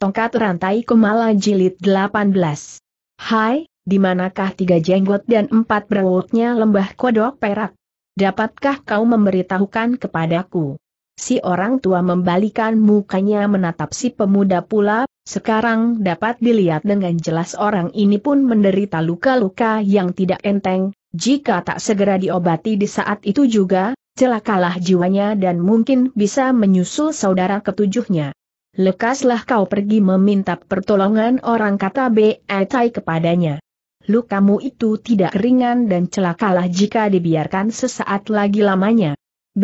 Tongkat Rantai Kumala Jilid 18. Hai, di manakah tiga jenggot dan empat berwoknya lembah kodok perak? Dapatkah kau memberitahukan kepadaku? Si orang tua membalikan mukanya menatap si pemuda pula, sekarang dapat dilihat dengan jelas orang ini pun menderita luka-luka yang tidak enteng, jika tak segera diobati di saat itu juga, celakalah jiwanya dan mungkin bisa menyusul saudara ketujuhnya lekaslah kau pergi meminta pertolongan orang kata B. Tai kepadanya. Lukamu itu tidak ringan dan celakalah jika dibiarkan sesaat lagi lamanya. B.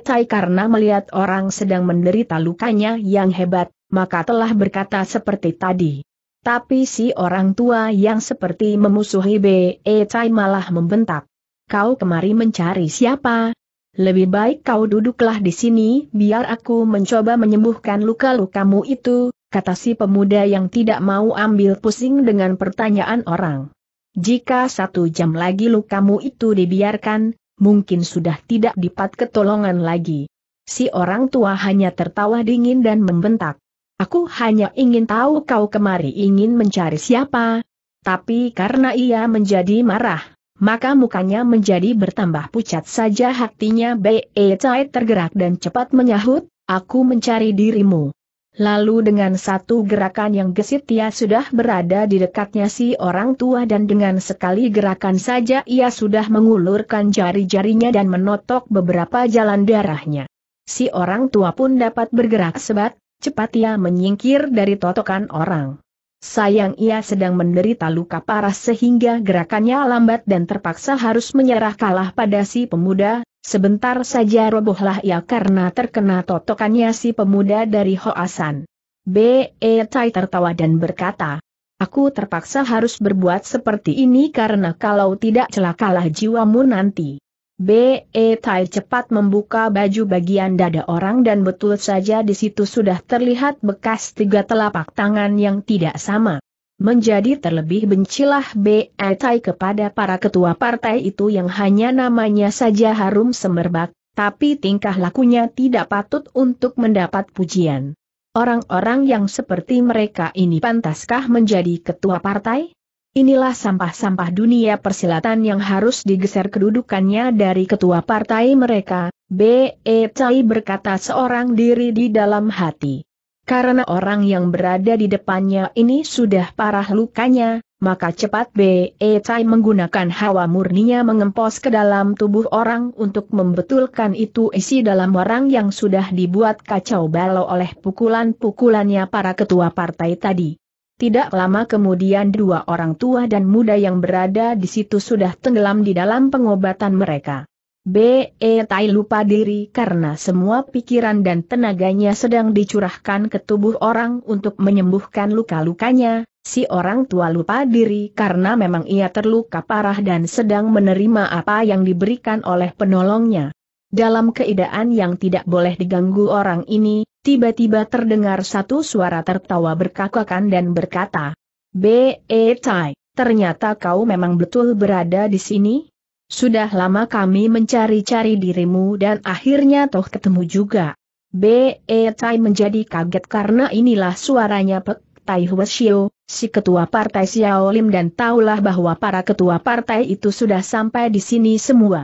Tai karena melihat orang sedang menderita lukanya yang hebat, maka telah berkata seperti tadi. Tapi si orang tua yang seperti memusuhi B. Tai malah membentak. Kau kemari mencari siapa, lebih baik kau duduklah di sini, biar aku mencoba menyembuhkan luka-lukamu itu, kata si pemuda yang tidak mau ambil pusing dengan pertanyaan orang. Jika satu jam lagi lukamu itu dibiarkan, mungkin sudah tidak dipat ketolongan lagi. Si orang tua hanya tertawa dingin dan membentak. Aku hanya ingin tahu kau kemari ingin mencari siapa. Tapi karena ia menjadi marah, maka mukanya menjadi bertambah pucat saja hatinya Bei Chai tergerak dan cepat menyahut, aku mencari dirimu. Lalu dengan satu gerakan yang gesit ia sudah berada di dekatnya si orang tua dan dengan sekali gerakan saja ia sudah mengulurkan jari-jarinya dan menotok beberapa jalan darahnya. Si orang tua pun dapat bergerak sebat, cepat ia menyingkir dari totokan orang. Sayang ia sedang menderita luka parah sehingga gerakannya lambat dan terpaksa harus menyerah kalah pada si pemuda, sebentar saja robohlah ia karena terkena totokannya si pemuda dari Hoasan. B.E. Tai tertawa dan berkata, Aku terpaksa harus berbuat seperti ini karena kalau tidak celakalah jiwamu nanti. B. E. Tai cepat membuka baju bagian dada orang dan betul saja di situ sudah terlihat bekas tiga telapak tangan yang tidak sama. Menjadi terlebih bencilah B. E. Tai kepada para ketua partai itu yang hanya namanya saja harum semerbak, tapi tingkah lakunya tidak patut untuk mendapat pujian. Orang-orang yang seperti mereka ini pantaskah menjadi ketua partai? Inilah sampah-sampah dunia persilatan yang harus digeser kedudukannya dari ketua partai mereka, B.E. Cai berkata seorang diri di dalam hati. Karena orang yang berada di depannya ini sudah parah lukanya, maka cepat B.E. Cai menggunakan hawa murninya mengempos ke dalam tubuh orang untuk membetulkan itu isi dalam orang yang sudah dibuat kacau balau oleh pukulan-pukulannya para ketua partai tadi. Tidak lama kemudian dua orang tua dan muda yang berada di situ sudah tenggelam di dalam pengobatan mereka. B.E. Tai lupa diri karena semua pikiran dan tenaganya sedang dicurahkan ke tubuh orang untuk menyembuhkan luka-lukanya, si orang tua lupa diri karena memang ia terluka parah dan sedang menerima apa yang diberikan oleh penolongnya. Dalam keadaan yang tidak boleh diganggu orang ini, tiba-tiba terdengar satu suara tertawa berkakakan dan berkata, B.E. Tai, ternyata kau memang betul berada di sini? Sudah lama kami mencari-cari dirimu dan akhirnya toh ketemu juga. B.E. Tai menjadi kaget karena inilah suaranya Pek Tai Shio, si ketua partai Xiao Lim dan taulah bahwa para ketua partai itu sudah sampai di sini semua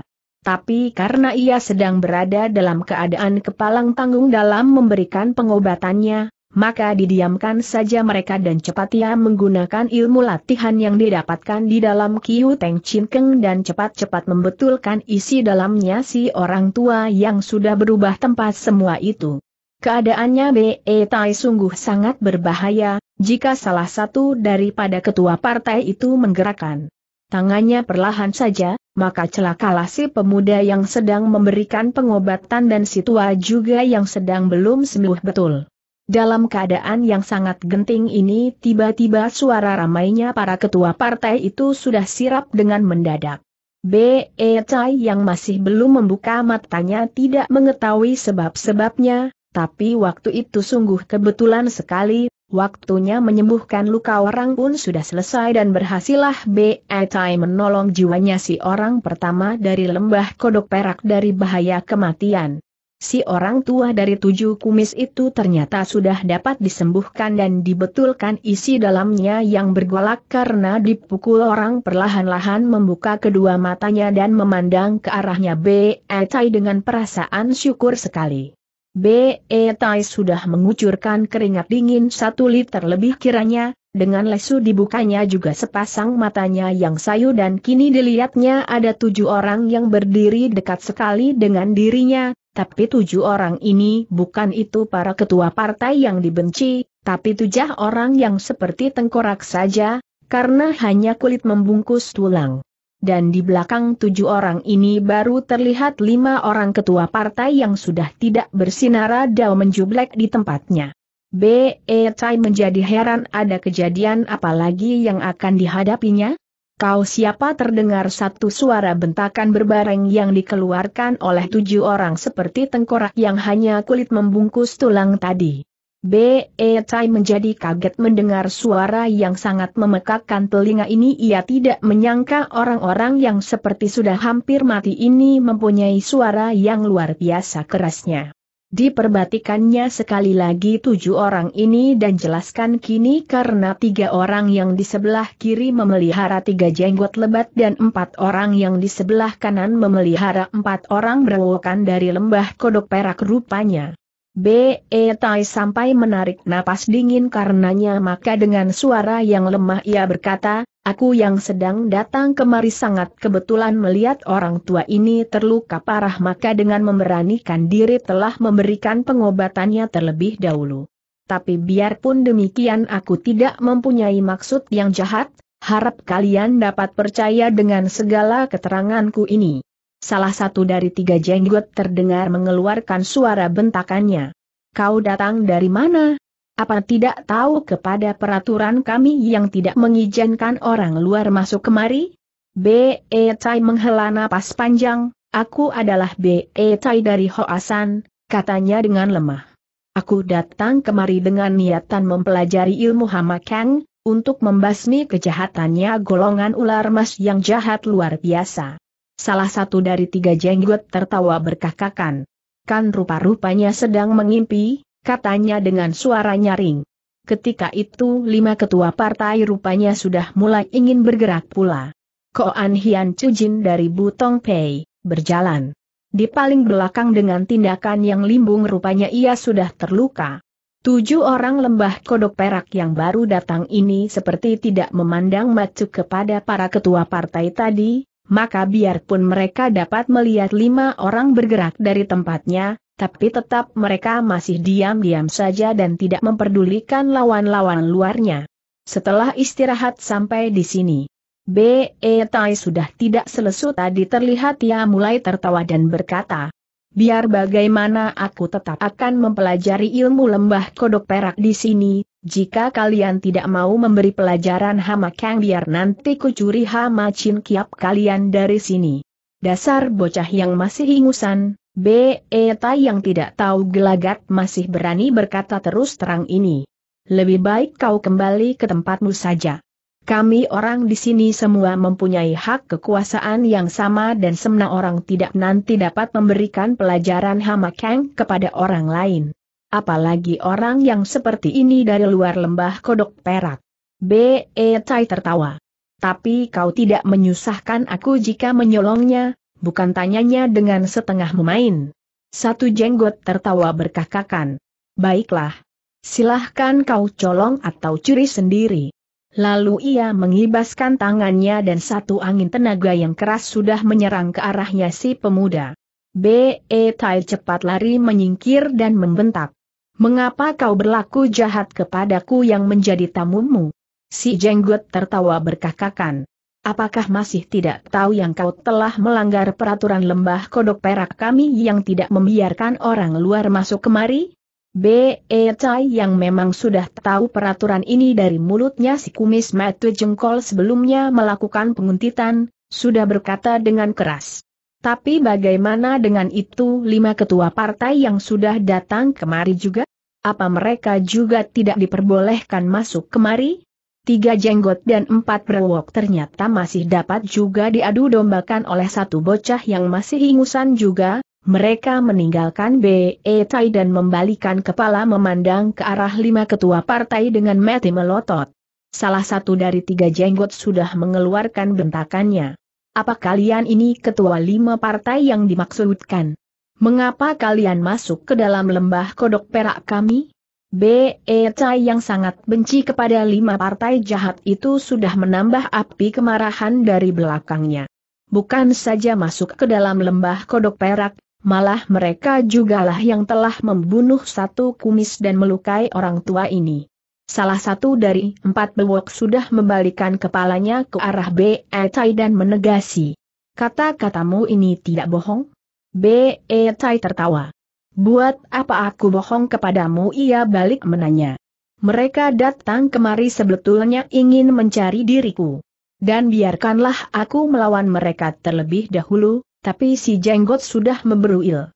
tapi karena ia sedang berada dalam keadaan kepalang tanggung dalam memberikan pengobatannya, maka didiamkan saja mereka dan cepat ia menggunakan ilmu latihan yang didapatkan di dalam Kiu Teng Chin dan cepat-cepat membetulkan isi dalamnya si orang tua yang sudah berubah tempat semua itu. Keadaannya B.E. Tai sungguh sangat berbahaya, jika salah satu daripada ketua partai itu menggerakkan tangannya perlahan saja, maka celakalah si pemuda yang sedang memberikan pengobatan dan si tua juga yang sedang belum sembuh betul. Dalam keadaan yang sangat genting ini tiba-tiba suara ramainya para ketua partai itu sudah sirap dengan mendadak. B.E. Chai yang masih belum membuka matanya tidak mengetahui sebab-sebabnya, tapi waktu itu sungguh kebetulan sekali, Waktunya menyembuhkan luka orang pun sudah selesai dan berhasillah B.E.T.I. menolong jiwanya si orang pertama dari lembah kodok perak dari bahaya kematian. Si orang tua dari tujuh kumis itu ternyata sudah dapat disembuhkan dan dibetulkan isi dalamnya yang bergolak karena dipukul orang perlahan-lahan membuka kedua matanya dan memandang ke arahnya B.E.T.I. dengan perasaan syukur sekali. B.E. Tai sudah mengucurkan keringat dingin satu liter lebih kiranya, dengan lesu dibukanya juga sepasang matanya yang sayu dan kini dilihatnya ada tujuh orang yang berdiri dekat sekali dengan dirinya, tapi tujuh orang ini bukan itu para ketua partai yang dibenci, tapi tujuh orang yang seperti tengkorak saja, karena hanya kulit membungkus tulang dan di belakang tujuh orang ini baru terlihat lima orang ketua partai yang sudah tidak bersinar dao menjublek di tempatnya. B.E. Tai menjadi heran ada kejadian apa lagi yang akan dihadapinya? Kau siapa terdengar satu suara bentakan berbareng yang dikeluarkan oleh tujuh orang seperti tengkorak yang hanya kulit membungkus tulang tadi. B.E. Tai menjadi kaget mendengar suara yang sangat memekakkan telinga ini ia tidak menyangka orang-orang yang seperti sudah hampir mati ini mempunyai suara yang luar biasa kerasnya. Diperbatikannya sekali lagi tujuh orang ini dan jelaskan kini karena tiga orang yang di sebelah kiri memelihara tiga jenggot lebat dan empat orang yang di sebelah kanan memelihara empat orang berwokan dari lembah kodok perak rupanya. B. E. Tai sampai menarik napas dingin karenanya maka dengan suara yang lemah ia berkata, Aku yang sedang datang kemari sangat kebetulan melihat orang tua ini terluka parah maka dengan memberanikan diri telah memberikan pengobatannya terlebih dahulu. Tapi biarpun demikian aku tidak mempunyai maksud yang jahat, harap kalian dapat percaya dengan segala keteranganku ini. Salah satu dari tiga jenggot terdengar mengeluarkan suara bentakannya. Kau datang dari mana? Apa tidak tahu kepada peraturan kami yang tidak mengizinkan orang luar masuk kemari? B.E. Tai menghela napas panjang, aku adalah B.E. Tai dari Hoasan, katanya dengan lemah. Aku datang kemari dengan niatan mempelajari ilmu Hamakang, untuk membasmi kejahatannya golongan ular mas yang jahat luar biasa. Salah satu dari tiga jenggot tertawa berkakakan. Kan rupa-rupanya sedang mengimpi, katanya dengan suara nyaring. Ketika itu lima ketua partai rupanya sudah mulai ingin bergerak pula. Koan Hian Chujin dari Butong Pei, berjalan. Di paling belakang dengan tindakan yang limbung rupanya ia sudah terluka. Tujuh orang lembah kodok perak yang baru datang ini seperti tidak memandang macu kepada para ketua partai tadi, maka biarpun mereka dapat melihat lima orang bergerak dari tempatnya, tapi tetap mereka masih diam-diam saja dan tidak memperdulikan lawan-lawan luarnya. Setelah istirahat sampai di sini, B.E. Tai sudah tidak selesu tadi terlihat ia mulai tertawa dan berkata, Biar bagaimana aku tetap akan mempelajari ilmu lembah kodok perak di sini, jika kalian tidak mau memberi pelajaran Hama Kang biar nanti kucuri Hama Chin Kiap kalian dari sini. Dasar bocah yang masih ingusan, B.E. Tai yang tidak tahu gelagat masih berani berkata terus terang ini. Lebih baik kau kembali ke tempatmu saja. Kami orang di sini semua mempunyai hak kekuasaan yang sama dan semena orang tidak nanti dapat memberikan pelajaran Hama Kang kepada orang lain. Apalagi orang yang seperti ini dari luar lembah kodok perak. B.E. Tai tertawa. Tapi kau tidak menyusahkan aku jika menyolongnya, bukan tanyanya dengan setengah memain. Satu jenggot tertawa berkakakan. Baiklah. Silahkan kau colong atau curi sendiri. Lalu ia mengibaskan tangannya dan satu angin tenaga yang keras sudah menyerang ke arahnya si pemuda. B.E. Tai cepat lari menyingkir dan membentak. Mengapa kau berlaku jahat kepadaku yang menjadi tamumu? Si Jenggot tertawa berkakakan. Apakah masih tidak tahu yang kau telah melanggar peraturan lembah kodok perak kami yang tidak membiarkan orang luar masuk kemari? B.E. Chai yang memang sudah tahu peraturan ini dari mulutnya si kumis metu jengkol sebelumnya melakukan penguntitan, sudah berkata dengan keras. Tapi bagaimana dengan itu lima ketua partai yang sudah datang kemari juga? apa mereka juga tidak diperbolehkan masuk kemari? Tiga jenggot dan empat berwok ternyata masih dapat juga diadu dombakan oleh satu bocah yang masih ingusan juga, mereka meninggalkan B.E. Tai dan membalikan kepala memandang ke arah lima ketua partai dengan mati melotot. Salah satu dari tiga jenggot sudah mengeluarkan bentakannya. Apa kalian ini ketua lima partai yang dimaksudkan? Mengapa kalian masuk ke dalam lembah kodok perak kami? B.E. Chai yang sangat benci kepada lima partai jahat itu sudah menambah api kemarahan dari belakangnya. Bukan saja masuk ke dalam lembah kodok perak, malah mereka jugalah yang telah membunuh satu kumis dan melukai orang tua ini. Salah satu dari empat bewok sudah membalikan kepalanya ke arah B.E. Chai dan menegasi. Kata-katamu ini tidak bohong? B. E. Tai tertawa. Buat apa aku bohong kepadamu ia balik menanya. Mereka datang kemari sebetulnya ingin mencari diriku. Dan biarkanlah aku melawan mereka terlebih dahulu, tapi si jenggot sudah memberuil.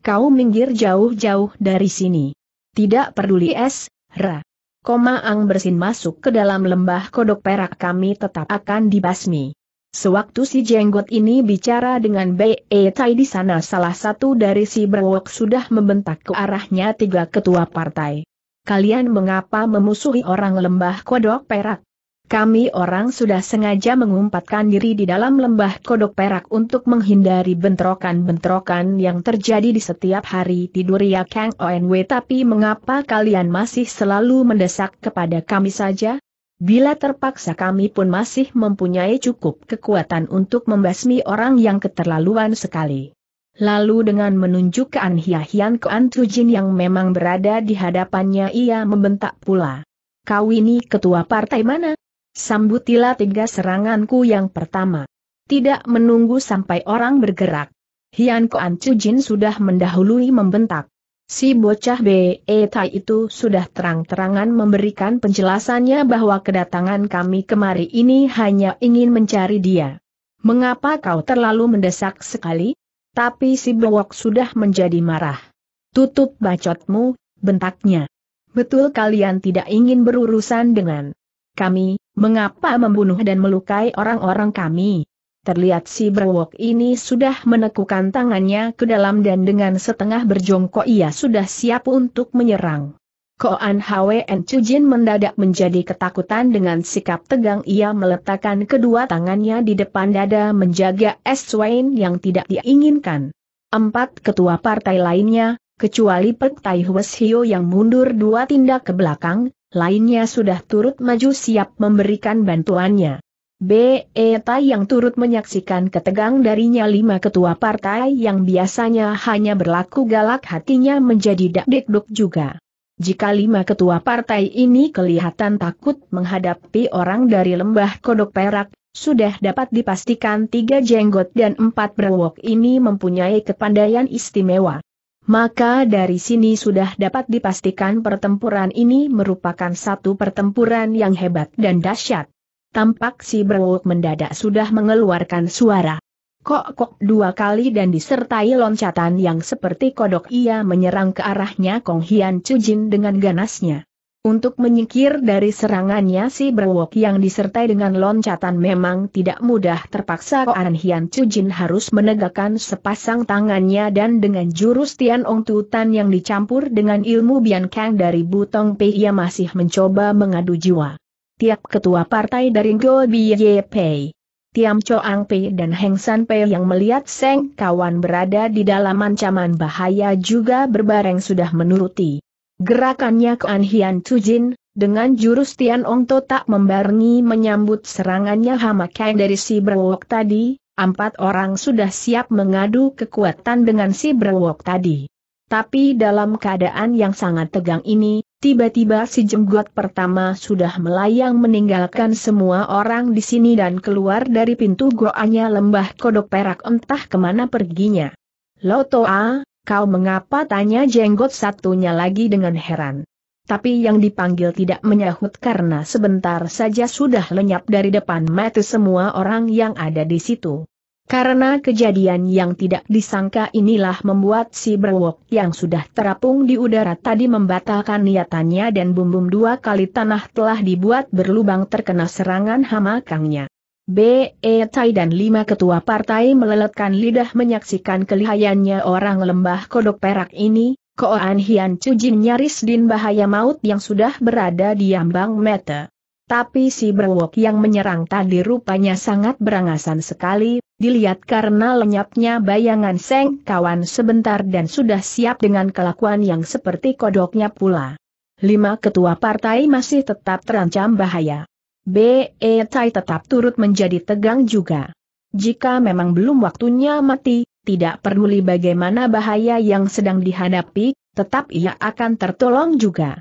Kau minggir jauh-jauh dari sini. Tidak peduli es, ra. Koma Ang bersin masuk ke dalam lembah kodok perak kami tetap akan dibasmi. Sewaktu si jenggot ini bicara dengan B.E. Tai di sana salah satu dari si berwok sudah membentak ke arahnya tiga ketua partai. Kalian mengapa memusuhi orang lembah kodok perak? Kami orang sudah sengaja mengumpatkan diri di dalam lembah kodok perak untuk menghindari bentrokan-bentrokan yang terjadi di setiap hari di Duria Kang tapi mengapa kalian masih selalu mendesak kepada kami saja? Bila terpaksa kami pun masih mempunyai cukup kekuatan untuk membasmi orang yang keterlaluan sekali. Lalu dengan menunjuk ke Anhiahian ke Antujin yang memang berada di hadapannya ia membentak pula. Kau ini ketua partai mana? Sambutilah tiga seranganku yang pertama. Tidak menunggu sampai orang bergerak. Hian Koan Jin sudah mendahului membentak. Si bocah B.E. Tai itu sudah terang-terangan memberikan penjelasannya bahwa kedatangan kami kemari ini hanya ingin mencari dia. Mengapa kau terlalu mendesak sekali? Tapi si Bowok sudah menjadi marah. Tutup bacotmu, bentaknya. Betul kalian tidak ingin berurusan dengan kami, mengapa membunuh dan melukai orang-orang kami? Terlihat si berwok ini sudah menekukan tangannya ke dalam dan dengan setengah berjongkok ia sudah siap untuk menyerang. Koan Hwn Chujin mendadak menjadi ketakutan dengan sikap tegang ia meletakkan kedua tangannya di depan dada menjaga S. Swain yang tidak diinginkan. Empat ketua partai lainnya, kecuali Pek Tai Hwes yang mundur dua tindak ke belakang, lainnya sudah turut maju siap memberikan bantuannya. Tai yang turut menyaksikan ketegang darinya lima ketua partai yang biasanya hanya berlaku galak hatinya menjadi dakdekduk juga. Jika lima ketua partai ini kelihatan takut menghadapi orang dari lembah kodok perak, sudah dapat dipastikan tiga jenggot dan empat berwok ini mempunyai kepandaian istimewa. Maka dari sini sudah dapat dipastikan pertempuran ini merupakan satu pertempuran yang hebat dan dahsyat tampak si Brewok mendadak sudah mengeluarkan suara. Kok-kok dua kali dan disertai loncatan yang seperti kodok ia menyerang ke arahnya Kong Hian Chujin dengan ganasnya. Untuk menyingkir dari serangannya si Brewok yang disertai dengan loncatan memang tidak mudah terpaksa Koan Hian Chujin harus menegakkan sepasang tangannya dan dengan jurus Tian Ong Tutan yang dicampur dengan ilmu Bian Kang dari Butong Pei ia masih mencoba mengadu jiwa. Tiap ketua partai dari Go Biye Pei. Tiam Choang Pei dan Heng San Pei yang melihat Seng kawan berada di dalam ancaman bahaya juga berbareng sudah menuruti. Gerakannya ke k'an Hian Tujin, dengan jurus Tian Ong To tak membarengi menyambut serangannya Hama Kang dari si brewok tadi, empat orang sudah siap mengadu kekuatan dengan si brewok tadi. Tapi dalam keadaan yang sangat tegang ini, Tiba-tiba si jenggot pertama sudah melayang meninggalkan semua orang di sini dan keluar dari pintu goanya lembah kodok perak entah kemana perginya. Lotoa, kau mengapa tanya jenggot satunya lagi dengan heran. Tapi yang dipanggil tidak menyahut karena sebentar saja sudah lenyap dari depan mata semua orang yang ada di situ. Karena kejadian yang tidak disangka inilah membuat si berwok yang sudah terapung di udara tadi membatalkan niatannya dan bumbum dua kali tanah telah dibuat berlubang terkena serangan hama kangnya. B. E. Tai dan lima ketua partai meleletkan lidah menyaksikan kelihayannya orang lembah kodok perak ini, Koan Hian Cujin nyaris din bahaya maut yang sudah berada di ambang meter. Tapi si berwok yang menyerang tadi rupanya sangat berangasan sekali, Dilihat karena lenyapnya bayangan Seng kawan sebentar dan sudah siap dengan kelakuan yang seperti kodoknya pula. Lima ketua partai masih tetap terancam bahaya. B.E. Tai tetap turut menjadi tegang juga. Jika memang belum waktunya mati, tidak peduli bagaimana bahaya yang sedang dihadapi, tetap ia akan tertolong juga.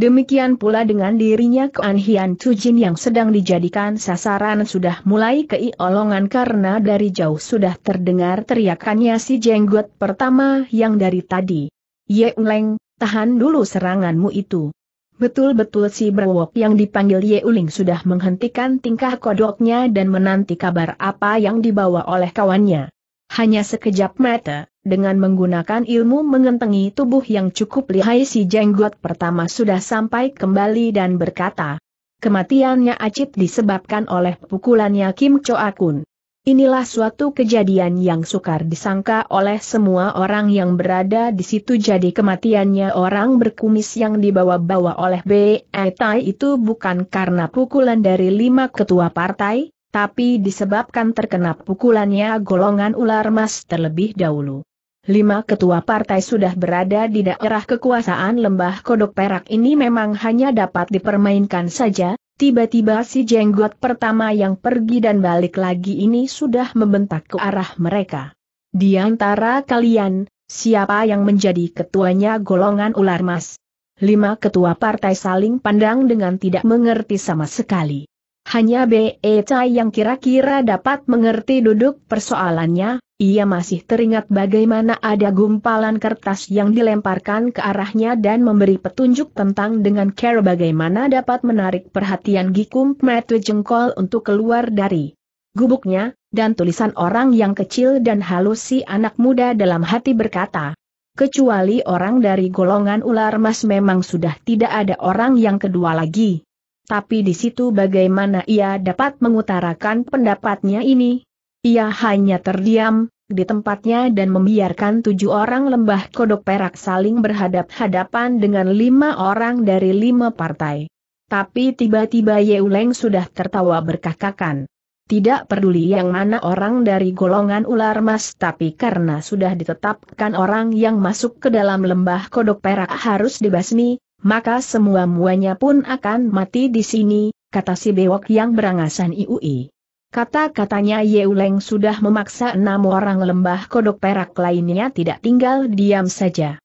Demikian pula dengan dirinya Kuan Hian Cujin yang sedang dijadikan sasaran sudah mulai keiolongan karena dari jauh sudah terdengar teriakannya si jenggot pertama yang dari tadi. Ye Uleng, tahan dulu seranganmu itu. Betul-betul si berwok yang dipanggil Ye Uling sudah menghentikan tingkah kodoknya dan menanti kabar apa yang dibawa oleh kawannya. Hanya sekejap mata, dengan menggunakan ilmu mengentengi tubuh yang cukup lihai si jenggot pertama sudah sampai kembali dan berkata, kematiannya Acit disebabkan oleh pukulannya Kim Choa Kun. Inilah suatu kejadian yang sukar disangka oleh semua orang yang berada di situ jadi kematiannya orang berkumis yang dibawa-bawa oleh B.E. Tai itu bukan karena pukulan dari lima ketua partai, tapi disebabkan terkena pukulannya golongan ular mas terlebih dahulu. Lima ketua partai sudah berada di daerah kekuasaan lembah kodok perak ini memang hanya dapat dipermainkan saja, tiba-tiba si jenggot pertama yang pergi dan balik lagi ini sudah membentak ke arah mereka. Di antara kalian, siapa yang menjadi ketuanya golongan ular mas? Lima ketua partai saling pandang dengan tidak mengerti sama sekali. Hanya e Cai yang kira-kira dapat mengerti duduk persoalannya, ia masih teringat bagaimana ada gumpalan kertas yang dilemparkan ke arahnya dan memberi petunjuk tentang dengan care bagaimana dapat menarik perhatian Gikum Metwe Jengkol untuk keluar dari gubuknya, dan tulisan orang yang kecil dan halus si anak muda dalam hati berkata, kecuali orang dari golongan ular mas memang sudah tidak ada orang yang kedua lagi. Tapi di situ bagaimana ia dapat mengutarakan pendapatnya ini? Ia hanya terdiam, di tempatnya dan membiarkan tujuh orang lembah kodok perak saling berhadap-hadapan dengan lima orang dari lima partai. Tapi tiba-tiba Yeuleng sudah tertawa berkakakan. Tidak peduli yang mana orang dari golongan ular mas tapi karena sudah ditetapkan orang yang masuk ke dalam lembah kodok perak harus dibasmi, maka semua muanya pun akan mati di sini, kata si bewok yang berangasan Iui. Kata-katanya Yeuleng sudah memaksa enam orang lembah kodok perak lainnya tidak tinggal diam saja.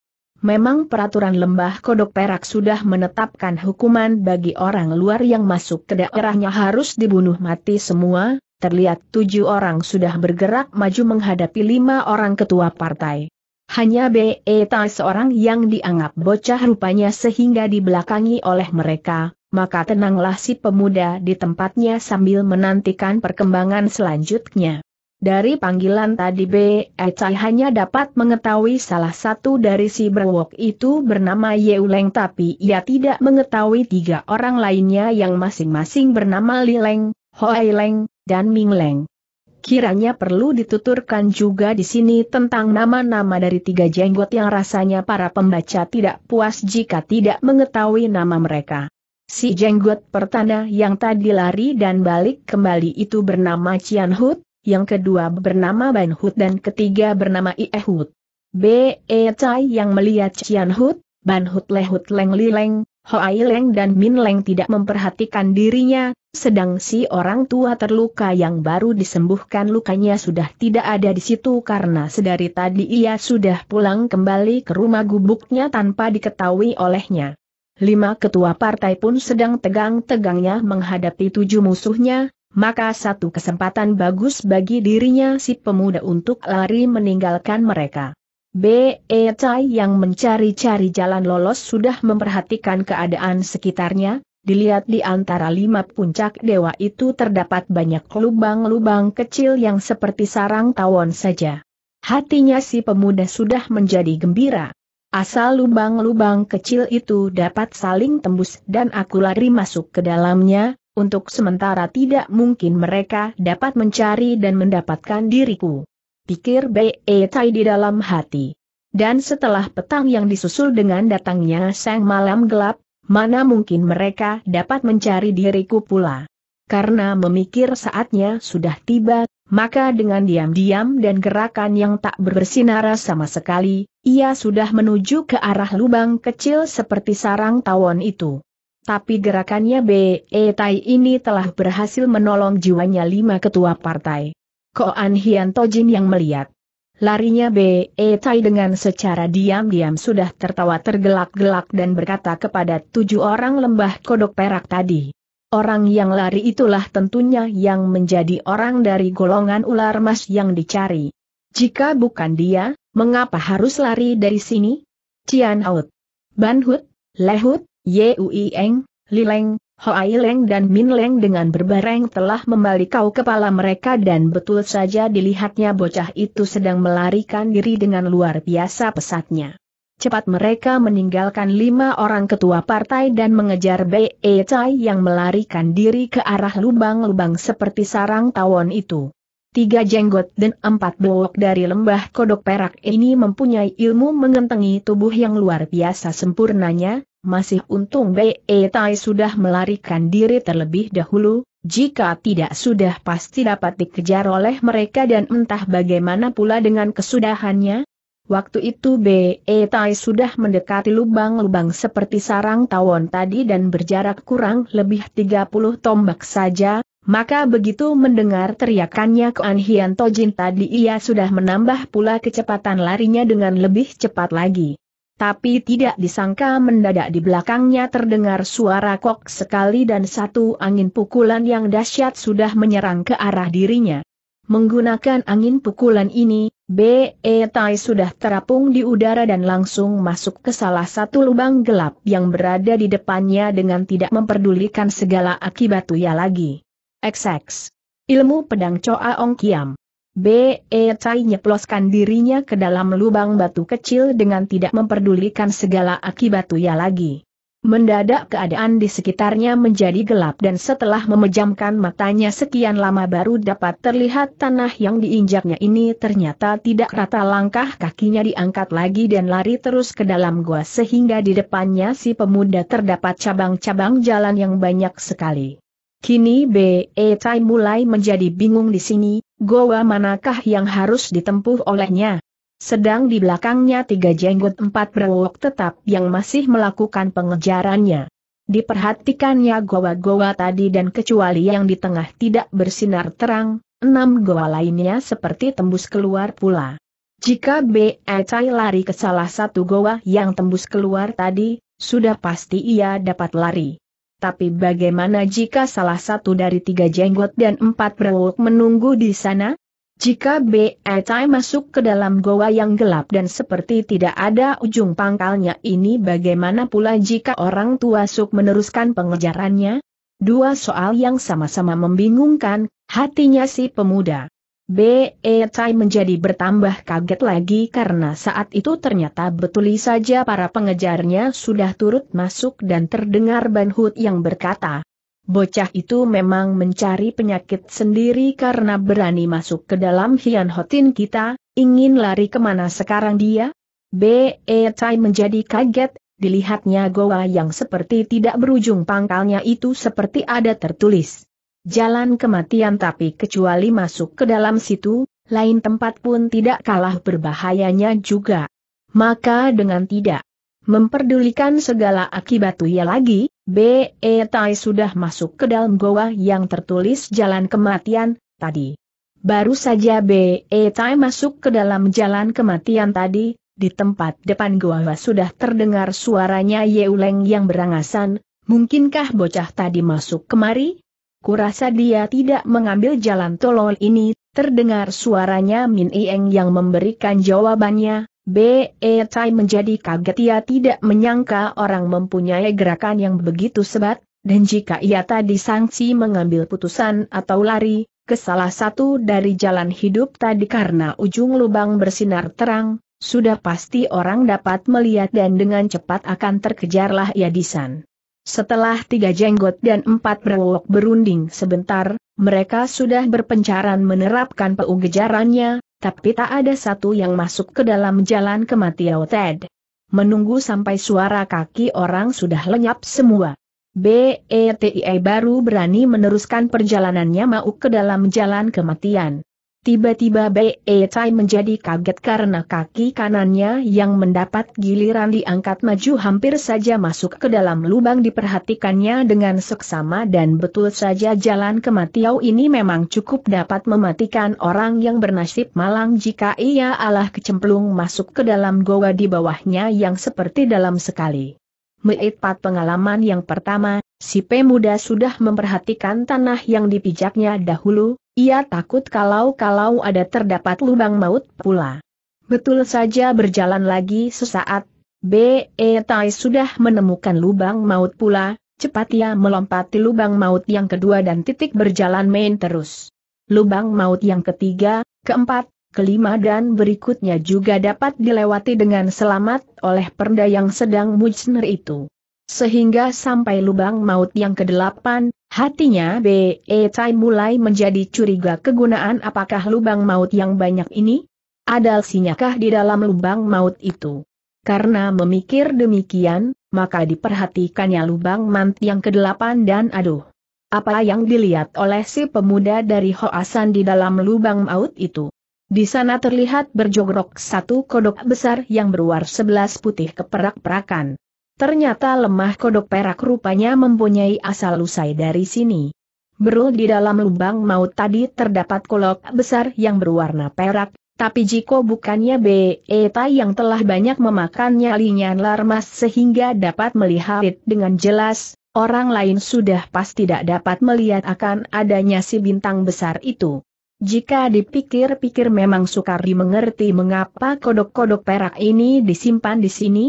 Memang peraturan lembah kodok perak sudah menetapkan hukuman bagi orang luar yang masuk ke daerahnya harus dibunuh mati semua, terlihat tujuh orang sudah bergerak maju menghadapi lima orang ketua partai. Hanya B.E. Tai seorang yang dianggap bocah rupanya sehingga dibelakangi oleh mereka, maka tenanglah si pemuda di tempatnya sambil menantikan perkembangan selanjutnya. Dari panggilan tadi B.E. Tai hanya dapat mengetahui salah satu dari si berwok itu bernama Yeuleng tapi ia tidak mengetahui tiga orang lainnya yang masing-masing bernama Lileng, Hoeleng, dan Mingleng. Kiranya perlu dituturkan juga di sini tentang nama-nama dari tiga jenggot yang rasanya para pembaca tidak puas jika tidak mengetahui nama mereka. Si jenggot pertanda yang tadi lari dan balik kembali itu bernama Cian Hut, yang kedua bernama Ban Hut dan ketiga bernama Ie Hut. B.E. Chai yang melihat Cian Hut, Ban Hut Lehut Leng Lileng, Hoai Leng dan Min Leng tidak memperhatikan dirinya, sedang si orang tua terluka yang baru disembuhkan lukanya sudah tidak ada di situ karena sedari tadi ia sudah pulang kembali ke rumah gubuknya tanpa diketahui olehnya. Lima ketua partai pun sedang tegang-tegangnya menghadapi tujuh musuhnya, maka satu kesempatan bagus bagi dirinya si pemuda untuk lari meninggalkan mereka. B. E. yang mencari-cari jalan lolos sudah memperhatikan keadaan sekitarnya, dilihat di antara lima puncak dewa itu terdapat banyak lubang-lubang kecil yang seperti sarang tawon saja. Hatinya si pemuda sudah menjadi gembira. Asal lubang-lubang kecil itu dapat saling tembus dan aku lari masuk ke dalamnya, untuk sementara tidak mungkin mereka dapat mencari dan mendapatkan diriku pikir Bei Tai di dalam hati. Dan setelah petang yang disusul dengan datangnya sang malam gelap, mana mungkin mereka dapat mencari diriku pula. Karena memikir saatnya sudah tiba, maka dengan diam-diam dan gerakan yang tak bersinar sama sekali, ia sudah menuju ke arah lubang kecil seperti sarang tawon itu. Tapi gerakannya B.E. Tai ini telah berhasil menolong jiwanya lima ketua partai. Koan Hian Tojin yang melihat. Larinya B.E. Tai e dengan secara diam-diam sudah tertawa tergelak-gelak dan berkata kepada tujuh orang lembah kodok perak tadi. Orang yang lari itulah tentunya yang menjadi orang dari golongan ular emas yang dicari. Jika bukan dia, mengapa harus lari dari sini? Cian Out, Ban Hut, Lehut, Yui Eng, Lileng, Hoai Leng dan Min Leng dengan berbareng telah membalikau kepala mereka dan betul saja dilihatnya bocah itu sedang melarikan diri dengan luar biasa pesatnya. Cepat mereka meninggalkan lima orang ketua partai dan mengejar Bae Chai yang melarikan diri ke arah lubang-lubang seperti sarang tawon itu. Tiga jenggot dan empat blok dari lembah kodok perak ini mempunyai ilmu mengentengi tubuh yang luar biasa sempurnanya, masih untung Bei e Tai sudah melarikan diri terlebih dahulu, jika tidak sudah pasti dapat dikejar oleh mereka dan entah bagaimana pula dengan kesudahannya. Waktu itu Bei e Tai sudah mendekati lubang-lubang seperti sarang tawon tadi dan berjarak kurang lebih 30 tombak saja, maka begitu mendengar teriakannya ke Anhian Tojin tadi ia sudah menambah pula kecepatan larinya dengan lebih cepat lagi tapi tidak disangka mendadak di belakangnya terdengar suara kok sekali dan satu angin pukulan yang dahsyat sudah menyerang ke arah dirinya. Menggunakan angin pukulan ini, B.E. Tai sudah terapung di udara dan langsung masuk ke salah satu lubang gelap yang berada di depannya dengan tidak memperdulikan segala akibat tuya lagi. XX. Ilmu pedang Coa Ong Kiam. B.E. Tai nyeploskan dirinya ke dalam lubang batu kecil dengan tidak memperdulikan segala akibatnya lagi. Mendadak keadaan di sekitarnya menjadi gelap dan setelah memejamkan matanya sekian lama baru dapat terlihat tanah yang diinjaknya ini ternyata tidak rata langkah kakinya diangkat lagi dan lari terus ke dalam gua sehingga di depannya si pemuda terdapat cabang-cabang jalan yang banyak sekali. Kini B.E. Tai mulai menjadi bingung di sini, Goa manakah yang harus ditempuh olehnya? Sedang di belakangnya tiga jenggot empat berwok tetap yang masih melakukan pengejarannya. Diperhatikannya goa-goa tadi dan kecuali yang di tengah tidak bersinar terang, enam goa lainnya seperti tembus keluar pula. Jika B.E. Cai lari ke salah satu goa yang tembus keluar tadi, sudah pasti ia dapat lari. Tapi bagaimana jika salah satu dari tiga jenggot dan empat berwuk menunggu di sana? Jika B.E.T.I. masuk ke dalam goa yang gelap dan seperti tidak ada ujung pangkalnya ini bagaimana pula jika orang tua Suk meneruskan pengejarannya? Dua soal yang sama-sama membingungkan, hatinya si pemuda. B.E. Tai menjadi bertambah kaget lagi karena saat itu ternyata betul saja para pengejarnya sudah turut masuk dan terdengar Ban Hut yang berkata, Bocah itu memang mencari penyakit sendiri karena berani masuk ke dalam Hian Hotin kita, ingin lari kemana sekarang dia? B.E. Tai menjadi kaget, dilihatnya goa yang seperti tidak berujung pangkalnya itu seperti ada tertulis jalan kematian tapi kecuali masuk ke dalam situ, lain tempat pun tidak kalah berbahayanya juga. Maka dengan tidak memperdulikan segala akibat ia lagi, B.E. Tai sudah masuk ke dalam goa yang tertulis jalan kematian, tadi. Baru saja B.E. Tai masuk ke dalam jalan kematian tadi, di tempat depan goa sudah terdengar suaranya Yeuleng yang berangasan, mungkinkah bocah tadi masuk kemari? Kurasa dia tidak mengambil jalan tolol ini, terdengar suaranya Min Ieng yang memberikan jawabannya, B.E. Tai menjadi kaget ia tidak menyangka orang mempunyai gerakan yang begitu sebat, dan jika ia tadi sangsi mengambil putusan atau lari, ke salah satu dari jalan hidup tadi karena ujung lubang bersinar terang, sudah pasti orang dapat melihat dan dengan cepat akan terkejarlah ia di sana. Setelah tiga jenggot dan empat berwok berunding sebentar, mereka sudah berpencaran menerapkan peugejarannya, tapi tak ada satu yang masuk ke dalam jalan kematian Ted. Menunggu sampai suara kaki orang sudah lenyap semua. BETIE baru berani meneruskan perjalanannya mau ke dalam jalan kematian. Tiba-tiba Bei Tai menjadi kaget karena kaki kanannya yang mendapat giliran diangkat maju hampir saja masuk ke dalam lubang diperhatikannya dengan seksama dan betul saja jalan kematian ini memang cukup dapat mematikan orang yang bernasib malang jika ia alah kecemplung masuk ke dalam goa di bawahnya yang seperti dalam sekali. Meitpat pengalaman yang pertama, si pemuda sudah memperhatikan tanah yang dipijaknya dahulu, ia takut kalau-kalau ada terdapat lubang maut pula. Betul saja berjalan lagi sesaat, B.E. Tai sudah menemukan lubang maut pula, cepat ia melompati lubang maut yang kedua dan titik berjalan main terus. Lubang maut yang ketiga, keempat, kelima dan berikutnya juga dapat dilewati dengan selamat oleh perda yang sedang mujner itu. Sehingga sampai lubang maut yang kedelapan, Hatinya Be Tai eh mulai menjadi curiga kegunaan apakah lubang maut yang banyak ini? Ada sinyakah di dalam lubang maut itu? Karena memikir demikian, maka diperhatikannya lubang mant yang kedelapan dan aduh. Apa yang dilihat oleh si pemuda dari Hoasan di dalam lubang maut itu? Di sana terlihat berjogrok satu kodok besar yang berwar sebelas putih keperak-perakan. Ternyata lemah kodok perak rupanya mempunyai asal usai dari sini. Berul di dalam lubang maut tadi terdapat kolok besar yang berwarna perak, tapi jiko bukannya Beta yang telah banyak memakan nyalinya larmas sehingga dapat melihat dengan jelas, orang lain sudah pasti tidak dapat melihat akan adanya si bintang besar itu. Jika dipikir-pikir memang sukar dimengerti mengapa kodok-kodok perak ini disimpan di sini,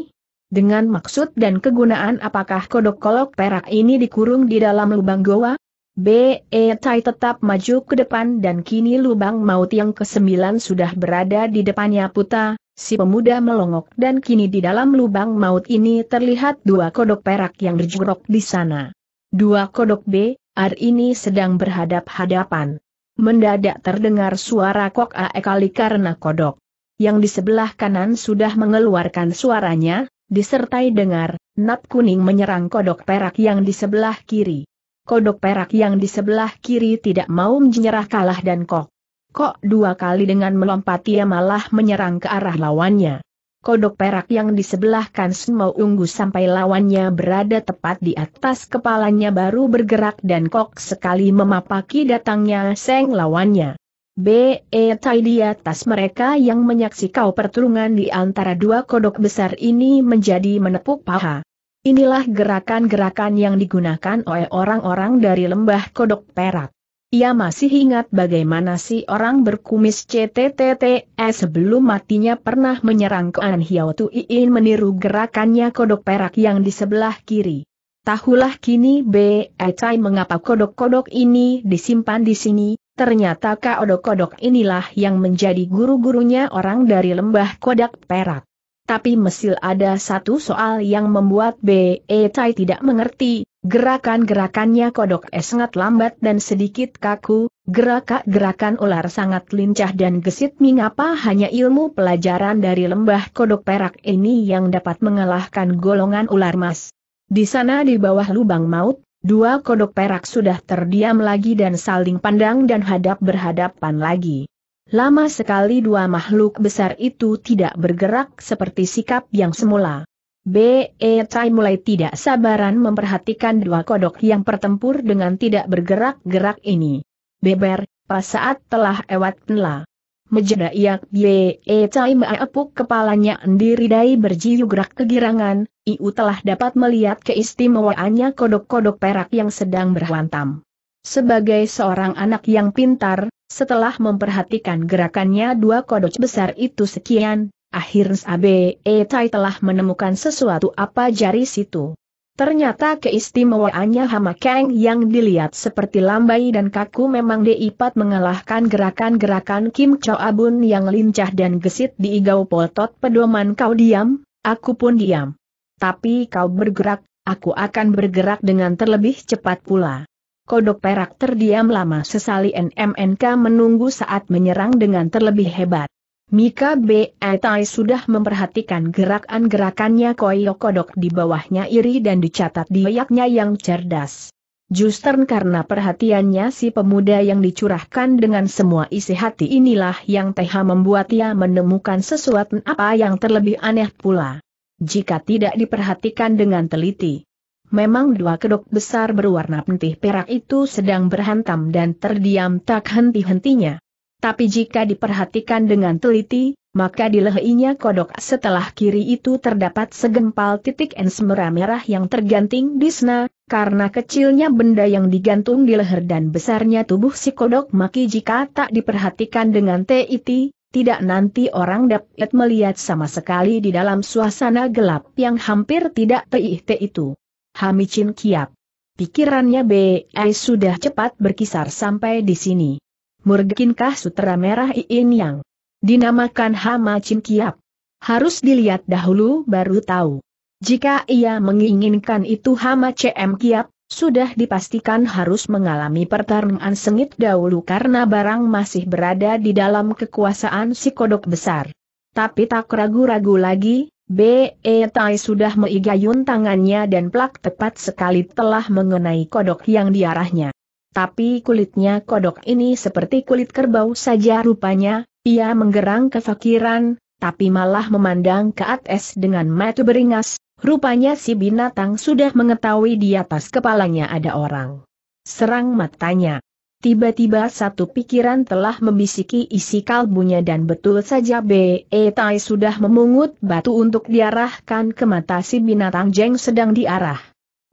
dengan maksud dan kegunaan apakah kodok kolok perak ini dikurung di dalam lubang goa? B.E. Tai tetap maju ke depan dan kini lubang maut yang ke-9 sudah berada di depannya puta, si pemuda melongok dan kini di dalam lubang maut ini terlihat dua kodok perak yang berjurok di sana. Dua kodok B, R ini sedang berhadap-hadapan. Mendadak terdengar suara kok ae kali karena kodok. Yang di sebelah kanan sudah mengeluarkan suaranya, disertai dengar, nap kuning menyerang kodok perak yang di sebelah kiri. Kodok perak yang di sebelah kiri tidak mau menyerah kalah dan kok. Kok dua kali dengan melompat ia malah menyerang ke arah lawannya. Kodok perak yang di sebelah kanan mau unggul sampai lawannya berada tepat di atas kepalanya baru bergerak dan kok sekali memapaki datangnya seng lawannya. BE Tai di atas mereka yang menyaksikan pertarungan di antara dua kodok besar ini menjadi menepuk paha. Inilah gerakan-gerakan yang digunakan oleh orang-orang dari lembah kodok perak. Ia masih ingat bagaimana si orang berkumis CTTTS e sebelum matinya pernah menyerang Koan Hiao Tu meniru gerakannya kodok perak yang di sebelah kiri. Tahulah kini B. E tai mengapa kodok-kodok ini disimpan di sini, Ternyata kodok-kodok inilah yang menjadi guru-gurunya orang dari lembah kodak perak. Tapi mesil ada satu soal yang membuat B.E. Tai tidak mengerti, gerakan-gerakannya kodok es sangat lambat dan sedikit kaku, gerak gerakan ular sangat lincah dan gesit mengapa hanya ilmu pelajaran dari lembah kodok perak ini yang dapat mengalahkan golongan ular mas. Di sana di bawah lubang maut, Dua kodok perak sudah terdiam lagi dan saling pandang dan hadap berhadapan lagi. Lama sekali dua makhluk besar itu tidak bergerak seperti sikap yang semula. B.E. Tai mulai tidak sabaran memperhatikan dua kodok yang bertempur dengan tidak bergerak-gerak ini. Beber, pas saat telah ewat nela. Mejeda iak bie e cai meapuk kepalanya endiri dai berjiu gerak kegirangan, Iu telah dapat melihat keistimewaannya kodok-kodok perak yang sedang berhantam. Sebagai seorang anak yang pintar, setelah memperhatikan gerakannya dua kodok besar itu sekian, akhirnya Abe E telah menemukan sesuatu apa jari situ. Ternyata keistimewaannya Hamakeng yang dilihat seperti lambai dan kaku memang diipat mengalahkan gerakan-gerakan Kim Choa Abun yang lincah dan gesit di igau poltot pedoman kau diam, aku pun diam. Tapi kau bergerak, aku akan bergerak dengan terlebih cepat pula. Kodok perak terdiam lama sesali NMNK menunggu saat menyerang dengan terlebih hebat. Mika B. Etai sudah memperhatikan gerakan-gerakannya Koyo Kodok di bawahnya iri dan dicatat di diayaknya yang cerdas. Justru karena perhatiannya si pemuda yang dicurahkan dengan semua isi hati inilah yang Teha membuat ia menemukan sesuatu apa yang terlebih aneh pula. Jika tidak diperhatikan dengan teliti. Memang dua kedok besar berwarna pentih perak itu sedang berhantam dan terdiam tak henti-hentinya. Tapi jika diperhatikan dengan teliti, maka di lehernya kodok setelah kiri itu terdapat segempal titik ensmera merah yang terganting di sana, karena kecilnya benda yang digantung di leher dan besarnya tubuh si kodok maki jika tak diperhatikan dengan teliti, tidak nanti orang dapat melihat sama sekali di dalam suasana gelap yang hampir tidak teliti itu. Hamicin kiap. Pikirannya B.I. E sudah cepat berkisar sampai di sini murgikinkah sutera merah Iin Yang? Dinamakan Hama Chin Kiap. Harus dilihat dahulu baru tahu. Jika ia menginginkan itu Hama CM Kiap, sudah dipastikan harus mengalami pertarungan sengit dahulu karena barang masih berada di dalam kekuasaan si kodok besar. Tapi tak ragu-ragu lagi, B.E. Tai sudah meigayun tangannya dan plak tepat sekali telah mengenai kodok yang diarahnya tapi kulitnya kodok ini seperti kulit kerbau saja rupanya, ia menggerang kefakiran, tapi malah memandang ke atas dengan mata beringas, rupanya si binatang sudah mengetahui di atas kepalanya ada orang. Serang matanya. Tiba-tiba satu pikiran telah membisiki isi kalbunya dan betul saja B.E. Tai sudah memungut batu untuk diarahkan ke mata si binatang jeng sedang diarah.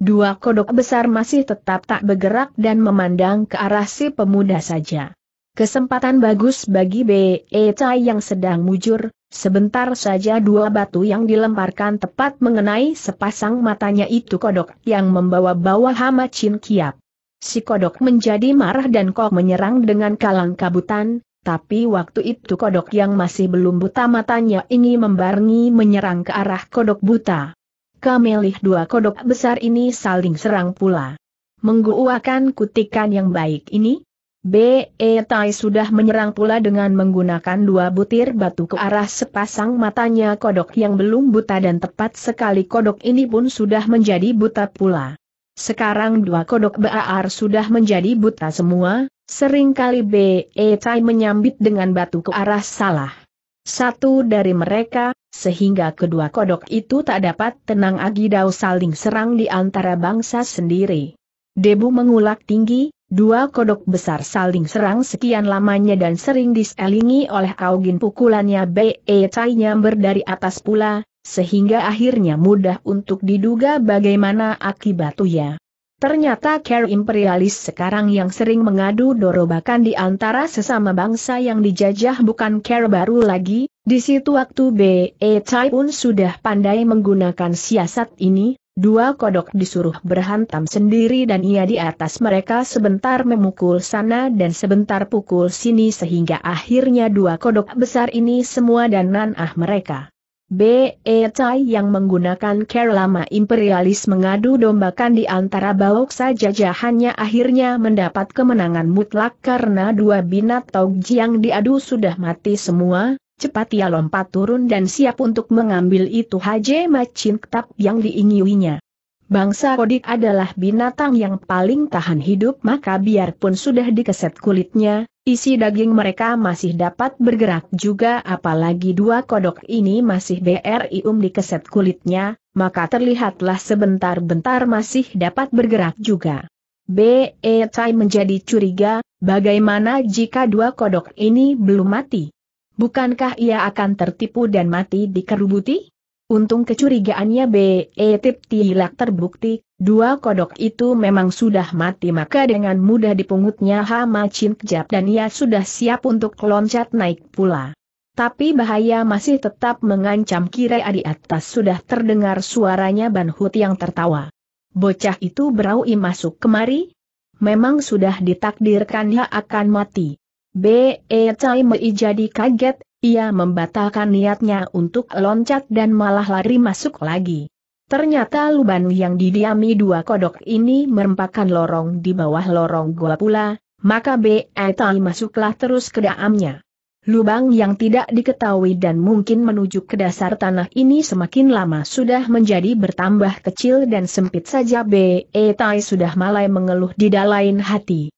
Dua kodok besar masih tetap tak bergerak dan memandang ke arah si pemuda saja. Kesempatan bagus bagi B.E. yang sedang mujur, sebentar saja dua batu yang dilemparkan tepat mengenai sepasang matanya itu kodok yang membawa-bawa hama Chin Kiap. Si kodok menjadi marah dan kok menyerang dengan kalang kabutan, tapi waktu itu kodok yang masih belum buta matanya ini membarengi menyerang ke arah kodok buta maka melih dua kodok besar ini saling serang pula. Mengguakan kutikan yang baik ini? B.E. Tai sudah menyerang pula dengan menggunakan dua butir batu ke arah sepasang matanya kodok yang belum buta dan tepat sekali kodok ini pun sudah menjadi buta pula. Sekarang dua kodok Baar sudah menjadi buta semua, seringkali B.E. Tai menyambit dengan batu ke arah salah. Satu dari mereka, sehingga kedua kodok itu tak dapat tenang agidau saling serang di antara bangsa sendiri. Debu mengulak tinggi, dua kodok besar saling serang sekian lamanya dan sering diselingi oleh augin pukulannya Be Tai nyamber dari atas pula, sehingga akhirnya mudah untuk diduga bagaimana akibatnya. Ternyata care imperialis sekarang yang sering mengadu dorobakan di antara sesama bangsa yang dijajah bukan care baru lagi, di situ waktu B.E. Chai pun sudah pandai menggunakan siasat ini, dua kodok disuruh berhantam sendiri dan ia di atas mereka sebentar memukul sana dan sebentar pukul sini sehingga akhirnya dua kodok besar ini semua dan nanah mereka. B. E. yang menggunakan care imperialis mengadu dombakan di antara saja jajahannya akhirnya mendapat kemenangan mutlak karena dua binatang yang diadu sudah mati semua, cepat ia lompat turun dan siap untuk mengambil itu Haje Macin Ketap yang diingiwinya. Bangsa kodik adalah binatang yang paling tahan hidup maka biarpun sudah dikeset kulitnya, Isi daging mereka masih dapat bergerak juga apalagi dua kodok ini masih BRIUM di keset kulitnya, maka terlihatlah sebentar-bentar masih dapat bergerak juga. B.E. Tai menjadi curiga, bagaimana jika dua kodok ini belum mati? Bukankah ia akan tertipu dan mati dikerubuti? Untung kecurigaannya B.E. Tip Tilak terbukti, Dua kodok itu memang sudah mati maka dengan mudah dipungutnya hama cincap dan ia sudah siap untuk loncat naik pula. Tapi bahaya masih tetap mengancam kirai di atas sudah terdengar suaranya Banhut yang tertawa. Bocah itu beraui masuk kemari? Memang sudah ditakdirkan ia akan mati. B.E. Cai Mei jadi kaget, ia membatalkan niatnya untuk loncat dan malah lari masuk lagi. Ternyata lubang yang didiami dua kodok ini merupakan lorong di bawah lorong gula pula, maka B.E. Tai masuklah terus ke dalamnya. Lubang yang tidak diketahui dan mungkin menuju ke dasar tanah ini semakin lama sudah menjadi bertambah kecil dan sempit saja B.E. Tai sudah malai mengeluh di dalam hati.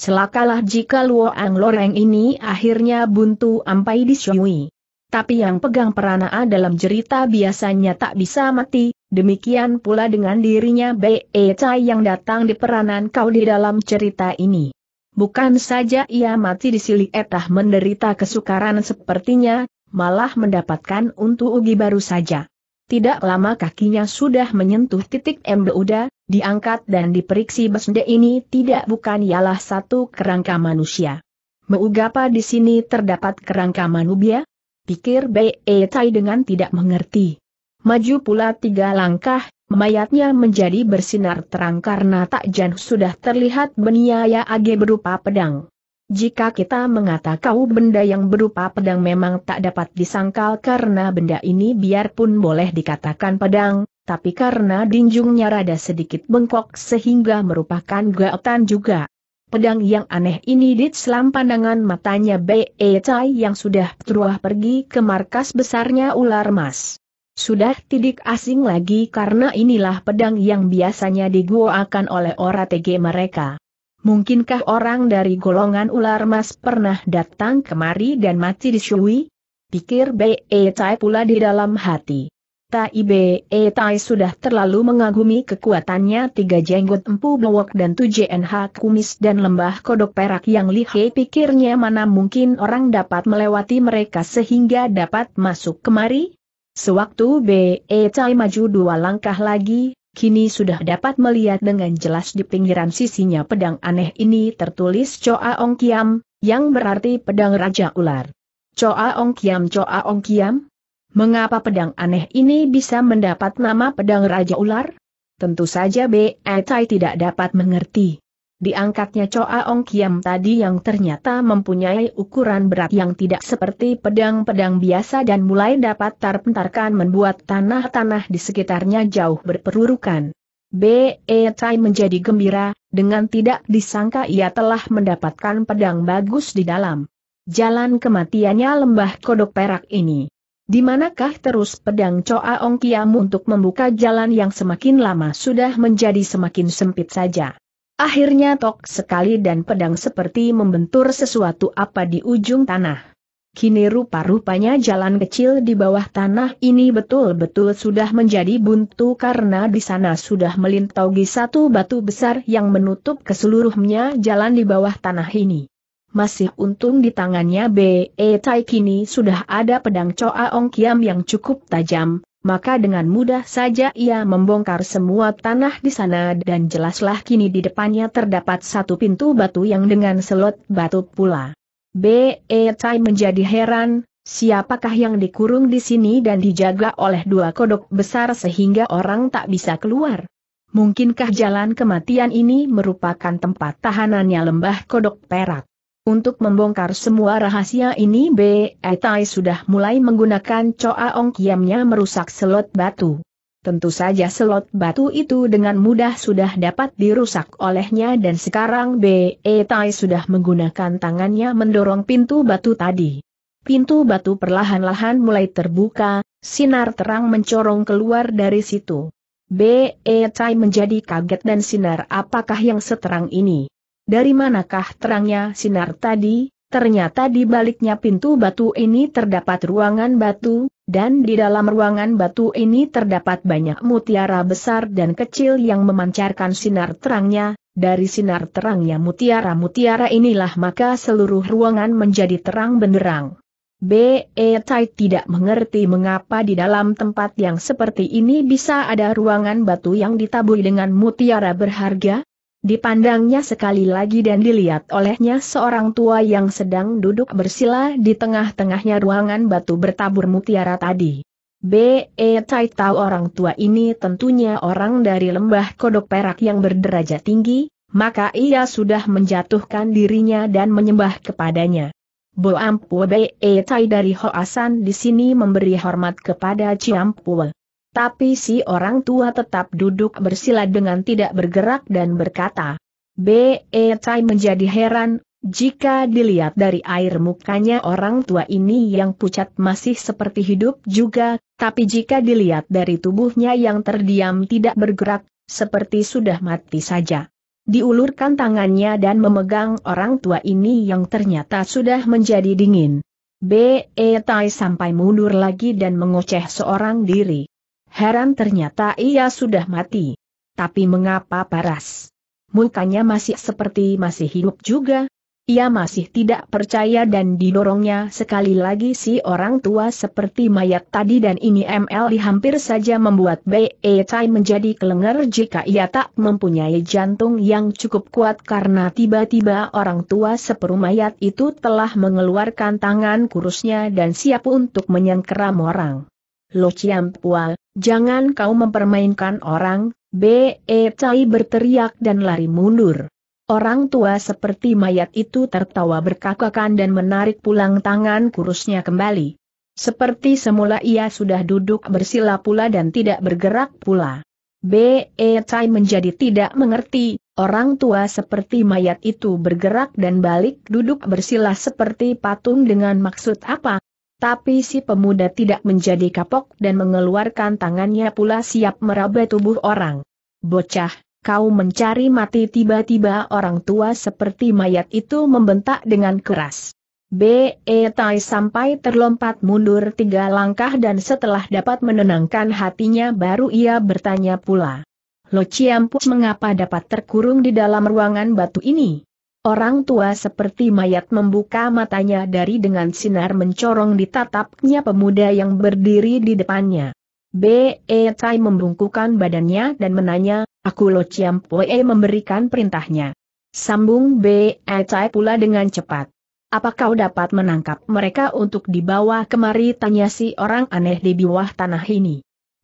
Celakalah jika luang Loreng ini akhirnya buntu ampai disyui. Tapi yang pegang peranaa dalam cerita biasanya tak bisa mati, Demikian pula dengan dirinya Bei Chai yang datang di peranan kau di dalam cerita ini. Bukan saja ia mati di Sili Etah menderita kesukaran sepertinya, malah mendapatkan untuk ugi baru saja. Tidak lama kakinya sudah menyentuh titik embeuda, diangkat dan diperiksi besde ini tidak bukan ialah satu kerangka manusia. Meugapa di sini terdapat kerangka manusia? Pikir Bei Chai dengan tidak mengerti. Maju pula tiga langkah, mayatnya menjadi bersinar terang karena takjan sudah terlihat beniaya age berupa pedang. Jika kita mengata kau benda yang berupa pedang memang tak dapat disangkal karena benda ini biarpun boleh dikatakan pedang, tapi karena dinjungnya rada sedikit bengkok sehingga merupakan gaotan juga. Pedang yang aneh ini selam pandangan matanya Be Chai yang sudah teruah pergi ke markas besarnya ular mas. Sudah tidak asing lagi karena inilah pedang yang biasanya diguakan oleh orang-tg mereka. Mungkinkah orang dari golongan ular mas pernah datang kemari dan mati di Shui? Pikir Be Tai pula di dalam hati. Tai Be Tai sudah terlalu mengagumi kekuatannya tiga jenggot empu bewok dan tujuh NH kumis dan lembah kodok perak yang lihai pikirnya mana mungkin orang dapat melewati mereka sehingga dapat masuk kemari? Sewaktu B.E. Cai maju dua langkah lagi, kini sudah dapat melihat dengan jelas di pinggiran sisinya pedang aneh ini tertulis Choa Ong Kiam, yang berarti pedang Raja Ular. Choa Ong Kiam Choa Ong Kiam? Mengapa pedang aneh ini bisa mendapat nama pedang Raja Ular? Tentu saja B.E. Cai tidak dapat mengerti. Diangkatnya Coa Ong Kiam tadi yang ternyata mempunyai ukuran berat yang tidak seperti pedang-pedang biasa dan mulai dapat tarpentarkan membuat tanah-tanah di sekitarnya jauh berperurukan. B.E. Tai menjadi gembira, dengan tidak disangka ia telah mendapatkan pedang bagus di dalam jalan kematiannya lembah kodok perak ini. Di manakah terus pedang Coa Ong Kiam untuk membuka jalan yang semakin lama sudah menjadi semakin sempit saja? Akhirnya tok sekali dan pedang seperti membentur sesuatu apa di ujung tanah. Kini rupa-rupanya jalan kecil di bawah tanah ini betul-betul sudah menjadi buntu karena di sana sudah melintogi satu batu besar yang menutup keseluruhnya jalan di bawah tanah ini. Masih untung di tangannya B.E. Eh, tai kini sudah ada pedang Choa Ong Kiam yang cukup tajam, maka dengan mudah saja ia membongkar semua tanah di sana dan jelaslah kini di depannya terdapat satu pintu batu yang dengan selot batu pula. B.E. Tai menjadi heran, siapakah yang dikurung di sini dan dijaga oleh dua kodok besar sehingga orang tak bisa keluar? Mungkinkah jalan kematian ini merupakan tempat tahanannya lembah kodok perak? Untuk membongkar semua rahasia ini B. Etai sudah mulai menggunakan coa Ong Kiamnya merusak selot batu. Tentu saja selot batu itu dengan mudah sudah dapat dirusak olehnya dan sekarang B. Etai sudah menggunakan tangannya mendorong pintu batu tadi. Pintu batu perlahan-lahan mulai terbuka, sinar terang mencorong keluar dari situ. B. Etai menjadi kaget dan sinar apakah yang seterang ini. Dari manakah terangnya sinar tadi? Ternyata di baliknya pintu batu ini terdapat ruangan batu, dan di dalam ruangan batu ini terdapat banyak mutiara besar dan kecil yang memancarkan sinar terangnya, dari sinar terangnya mutiara-mutiara inilah maka seluruh ruangan menjadi terang benderang. B.E. Tai tidak mengerti mengapa di dalam tempat yang seperti ini bisa ada ruangan batu yang ditaburi dengan mutiara berharga, Dipandangnya sekali lagi dan dilihat olehnya seorang tua yang sedang duduk bersila di tengah-tengahnya ruangan batu bertabur mutiara tadi. B.E. Tai tahu orang tua ini tentunya orang dari lembah kodok perak yang berderajat tinggi, maka ia sudah menjatuhkan dirinya dan menyembah kepadanya. Boampu B.E. Tai dari Hoasan di sini memberi hormat kepada Ciampue. Tapi si orang tua tetap duduk bersila dengan tidak bergerak dan berkata. B.E. Tai eh, menjadi heran, jika dilihat dari air mukanya orang tua ini yang pucat masih seperti hidup juga, tapi jika dilihat dari tubuhnya yang terdiam tidak bergerak, seperti sudah mati saja. Diulurkan tangannya dan memegang orang tua ini yang ternyata sudah menjadi dingin. B.E. Tai eh, sampai mundur lagi dan mengoceh seorang diri. Heran ternyata ia sudah mati. Tapi mengapa paras? Mukanya masih seperti masih hidup juga. Ia masih tidak percaya dan didorongnya sekali lagi si orang tua seperti mayat tadi dan ini MLI hampir saja membuat Bei Tai menjadi kelengar jika ia tak mempunyai jantung yang cukup kuat karena tiba-tiba orang tua seperu mayat itu telah mengeluarkan tangan kurusnya dan siap untuk menyengkeram orang. Lo Pua, jangan kau mempermainkan orang, B.E. Cai berteriak dan lari mundur. Orang tua seperti mayat itu tertawa berkakakan dan menarik pulang tangan kurusnya kembali. Seperti semula ia sudah duduk bersila pula dan tidak bergerak pula. B.E. Cai menjadi tidak mengerti, Orang tua seperti mayat itu bergerak dan balik duduk bersila seperti patung dengan maksud apa, tapi si pemuda tidak menjadi kapok dan mengeluarkan tangannya pula siap meraba tubuh orang. Bocah, kau mencari mati tiba-tiba orang tua seperti mayat itu membentak dengan keras. B.E. Tai sampai terlompat mundur tiga langkah dan setelah dapat menenangkan hatinya baru ia bertanya pula. Lo Ciampus mengapa dapat terkurung di dalam ruangan batu ini? Orang tua seperti mayat membuka matanya dari dengan sinar mencorong ditatapnya pemuda yang berdiri di depannya. B.E. Tai membungkukan badannya dan menanya, aku Lo Chiam Poe memberikan perintahnya. Sambung B.E. Tai pula dengan cepat. Apa kau dapat menangkap mereka untuk dibawa kemari tanya si orang aneh di bawah tanah ini?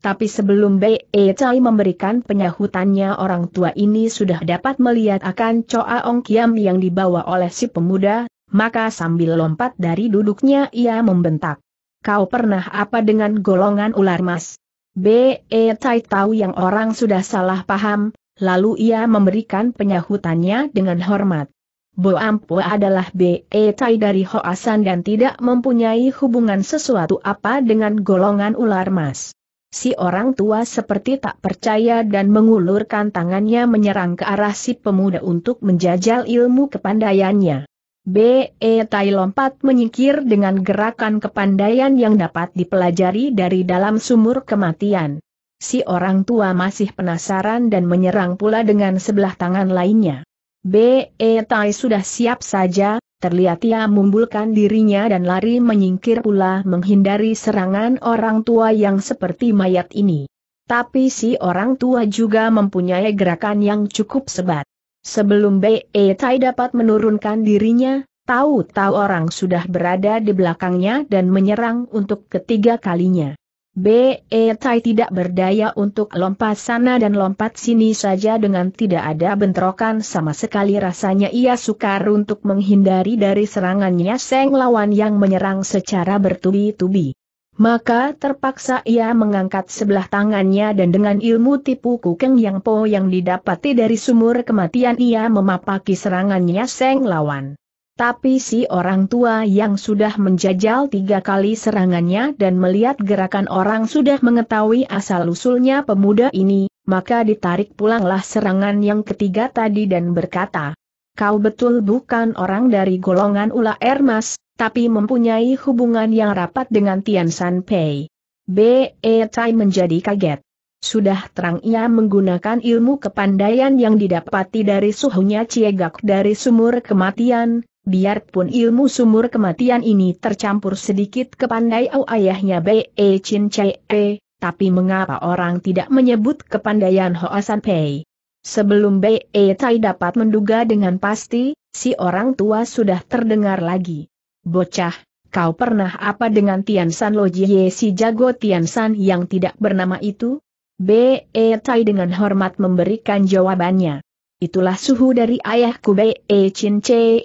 Tapi sebelum Bei Chai memberikan penyahutannya orang tua ini sudah dapat melihat akan coa Ong Kiam yang dibawa oleh si pemuda, maka sambil lompat dari duduknya ia membentak. Kau pernah apa dengan golongan ular mas? Be Chai tahu yang orang sudah salah paham, lalu ia memberikan penyahutannya dengan hormat. Bo Ampo adalah Be Chai dari Hoasan dan tidak mempunyai hubungan sesuatu apa dengan golongan ular mas. Si orang tua seperti tak percaya dan mengulurkan tangannya menyerang ke arah si pemuda untuk menjajal ilmu kepandaiannya. B.E. Tai lompat menyingkir dengan gerakan kepandaian yang dapat dipelajari dari dalam sumur kematian. Si orang tua masih penasaran dan menyerang pula dengan sebelah tangan lainnya. B.E. Tai sudah siap saja, Terlihat ia membulkan dirinya dan lari menyingkir pula menghindari serangan orang tua yang seperti mayat ini. Tapi si orang tua juga mempunyai gerakan yang cukup sebat. Sebelum E Tai dapat menurunkan dirinya, tahu-tahu orang sudah berada di belakangnya dan menyerang untuk ketiga kalinya. B. Tai tidak berdaya untuk lompat sana dan lompat sini saja dengan tidak ada bentrokan sama sekali rasanya ia sukar untuk menghindari dari serangannya Seng lawan yang menyerang secara bertubi-tubi. Maka terpaksa ia mengangkat sebelah tangannya dan dengan ilmu tipu kukeng yang po yang didapati dari sumur kematian ia memapaki serangannya Seng lawan. Tapi si orang tua yang sudah menjajal tiga kali serangannya dan melihat gerakan orang sudah mengetahui asal-usulnya pemuda ini, maka ditarik pulanglah serangan yang ketiga tadi dan berkata, Kau betul bukan orang dari golongan Ula Ermas, tapi mempunyai hubungan yang rapat dengan Tian San Pei. B.E. Tai menjadi kaget. Sudah terang ia menggunakan ilmu kepandaian yang didapati dari suhunya Ciegak dari sumur kematian, Biarpun ilmu sumur kematian ini tercampur sedikit ke pandai au ayahnya Be e Chin Ce, e, tapi mengapa orang tidak menyebut kepandaian Hoasan Pei? Sebelum Be Tai e dapat menduga dengan pasti, si orang tua sudah terdengar lagi. Bocah, kau pernah apa dengan Tian San Lo Jie si jago Tian San yang tidak bernama itu? Be Tai dengan hormat memberikan jawabannya. Itulah suhu dari ayahku Be Chin Ce.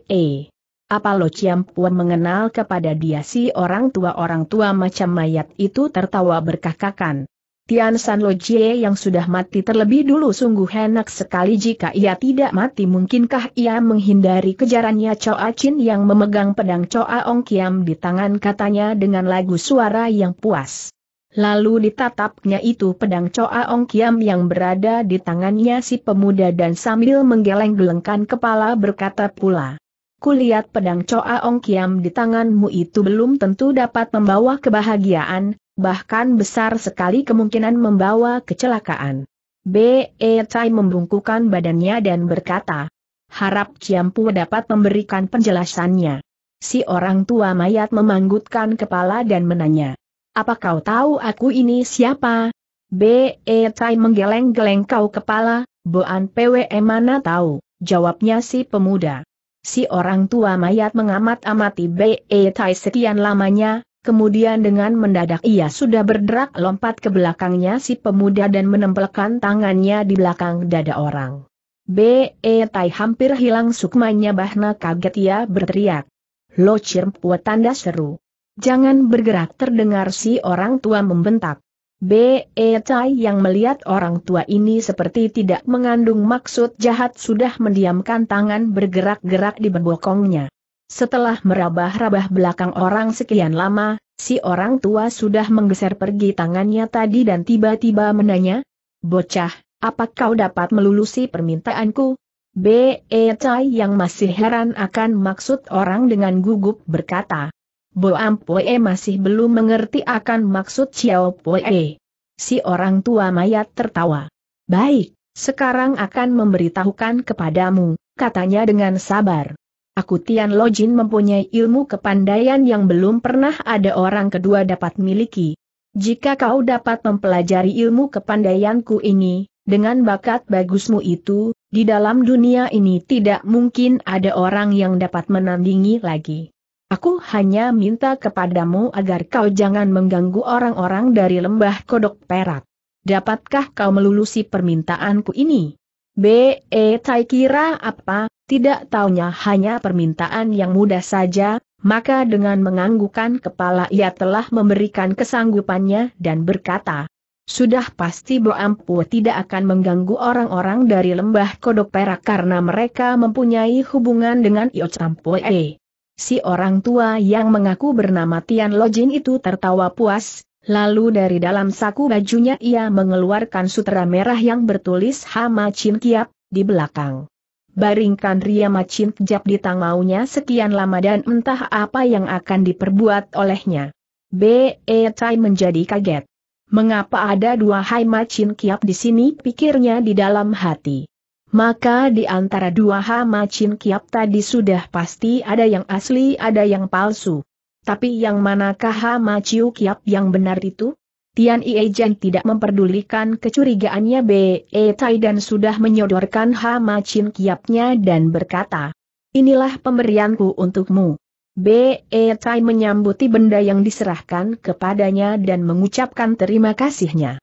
Apa Ciam Puan mengenal kepada dia si orang tua-orang tua macam mayat itu tertawa berkakakan. Tian San Lo Jie yang sudah mati terlebih dulu sungguh enak sekali jika ia tidak mati mungkinkah ia menghindari kejarannya Choa Chin yang memegang pedang Choa Ong Kiam di tangan katanya dengan lagu suara yang puas. Lalu ditatapnya itu pedang Choa Ong Kiam yang berada di tangannya si pemuda dan sambil menggeleng-gelengkan kepala berkata pula kulihat pedang Choa Ong Kiam di tanganmu itu belum tentu dapat membawa kebahagiaan, bahkan besar sekali kemungkinan membawa kecelakaan. B.E. Tai membungkukan badannya dan berkata, harap Ciampu dapat memberikan penjelasannya. Si orang tua mayat memanggutkan kepala dan menanya, apa kau tahu aku ini siapa? B.E. Tai menggeleng-geleng kau kepala, Boan PWE mana tahu, jawabnya si pemuda. Si orang tua mayat mengamat-amati B.E. Tai sekian lamanya, kemudian dengan mendadak ia sudah berderak lompat ke belakangnya si pemuda dan menempelkan tangannya di belakang dada orang. B.E. Tai hampir hilang sukmanya bahna kaget ia berteriak. Lo cirm tanda seru. Jangan bergerak terdengar si orang tua membentak. B. E. yang melihat orang tua ini seperti tidak mengandung maksud jahat sudah mendiamkan tangan bergerak-gerak di bebokongnya. Setelah merabah-rabah belakang orang sekian lama, si orang tua sudah menggeser pergi tangannya tadi dan tiba-tiba menanya, Bocah, apa kau dapat melulusi permintaanku? B. E. yang masih heran akan maksud orang dengan gugup berkata, Boam Pue masih belum mengerti akan maksud Xiao Pue. Si orang tua mayat tertawa. Baik, sekarang akan memberitahukan kepadamu, katanya dengan sabar. Aku Tian Lojin mempunyai ilmu kepandaian yang belum pernah ada orang kedua dapat miliki. Jika kau dapat mempelajari ilmu kepandaianku ini, dengan bakat bagusmu itu, di dalam dunia ini tidak mungkin ada orang yang dapat menandingi lagi. Aku hanya minta kepadamu agar kau jangan mengganggu orang-orang dari lembah kodok perak. Dapatkah kau melulusi permintaanku ini? B.E. Tai kira apa, tidak taunya hanya permintaan yang mudah saja, maka dengan menganggukan kepala ia telah memberikan kesanggupannya dan berkata, Sudah pasti Boampu tidak akan mengganggu orang-orang dari lembah kodok perak karena mereka mempunyai hubungan dengan Io e. Si orang tua yang mengaku bernama Tian Lojin itu tertawa puas, lalu dari dalam saku bajunya ia mengeluarkan sutera merah yang bertulis Hama Chin Kiap, di belakang. Baringkan Ria Macin kejap di maunya sekian lama dan entah apa yang akan diperbuat olehnya. B.E. Tai menjadi kaget. Mengapa ada dua Hai Macin Kiap di sini pikirnya di dalam hati. Maka di antara dua hama Chin Kiap tadi sudah pasti ada yang asli ada yang palsu. Tapi yang manakah hama Chiu Kiap yang benar itu? Tian Iejen tidak memperdulikan kecurigaannya B.E. Tai dan sudah menyodorkan hama Chin Kiapnya dan berkata, Inilah pemberianku untukmu. B.E. Tai menyambuti benda yang diserahkan kepadanya dan mengucapkan terima kasihnya.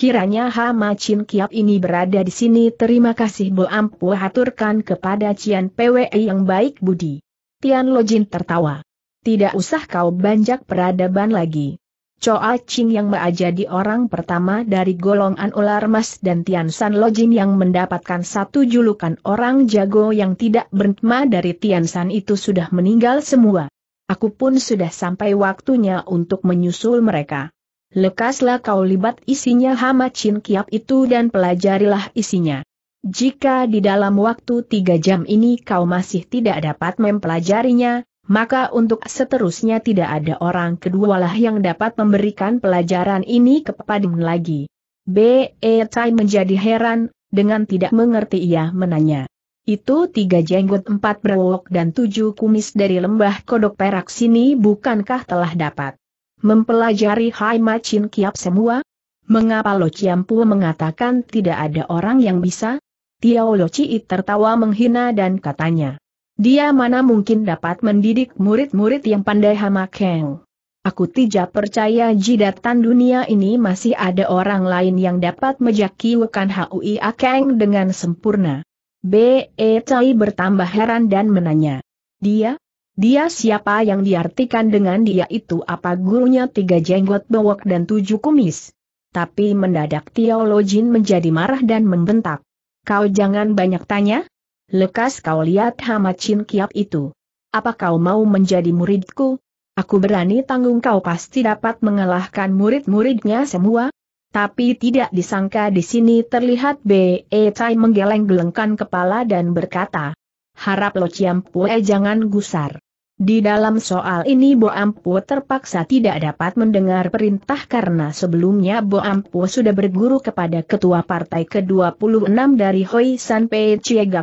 Kiranya Hama Chin Kiap ini berada di sini terima kasih Bo Ampu haturkan kepada Cian PWE yang baik budi. Tian Lo Jin tertawa. Tidak usah kau banjak peradaban lagi. Choa Ching yang menjadi orang pertama dari golongan ular mas dan Tian San Jin yang mendapatkan satu julukan orang jago yang tidak berhenti dari Tian San itu sudah meninggal semua. Aku pun sudah sampai waktunya untuk menyusul mereka. Lekaslah kau libat isinya hama cin kiap itu dan pelajarilah isinya. Jika di dalam waktu tiga jam ini kau masih tidak dapat mempelajarinya, maka untuk seterusnya tidak ada orang kedua lah yang dapat memberikan pelajaran ini kepadamu lagi. B. E. Tai menjadi heran, dengan tidak mengerti ia menanya. Itu tiga jenggot empat berwok dan tujuh kumis dari lembah kodok perak sini bukankah telah dapat Mempelajari Hai Macin Kiap semua? Mengapa Lo Ciampu mengatakan tidak ada orang yang bisa? Tiao Lo Chi tertawa menghina dan katanya. Dia mana mungkin dapat mendidik murid-murid yang pandai hamakeng. Aku tidak percaya jidatan dunia ini masih ada orang lain yang dapat mejaki wekan Hui Akeng dengan sempurna. B.E. Cai bertambah heran dan menanya. Dia? Dia siapa yang diartikan dengan dia itu apa gurunya tiga jenggot bewok dan tujuh kumis? Tapi mendadak Tiolojin menjadi marah dan membentak. Kau jangan banyak tanya? Lekas kau lihat Hamachin Kiap itu. Apa kau mau menjadi muridku? Aku berani tanggung kau pasti dapat mengalahkan murid-muridnya semua. Tapi tidak disangka di sini terlihat B.E. Tai menggeleng-gelengkan kepala dan berkata, Harap Lo Ciampue jangan gusar. Di dalam soal ini Bo Ampu terpaksa tidak dapat mendengar perintah karena sebelumnya Bo Ampu sudah berguru kepada Ketua Partai ke-26 dari Hoi San Pei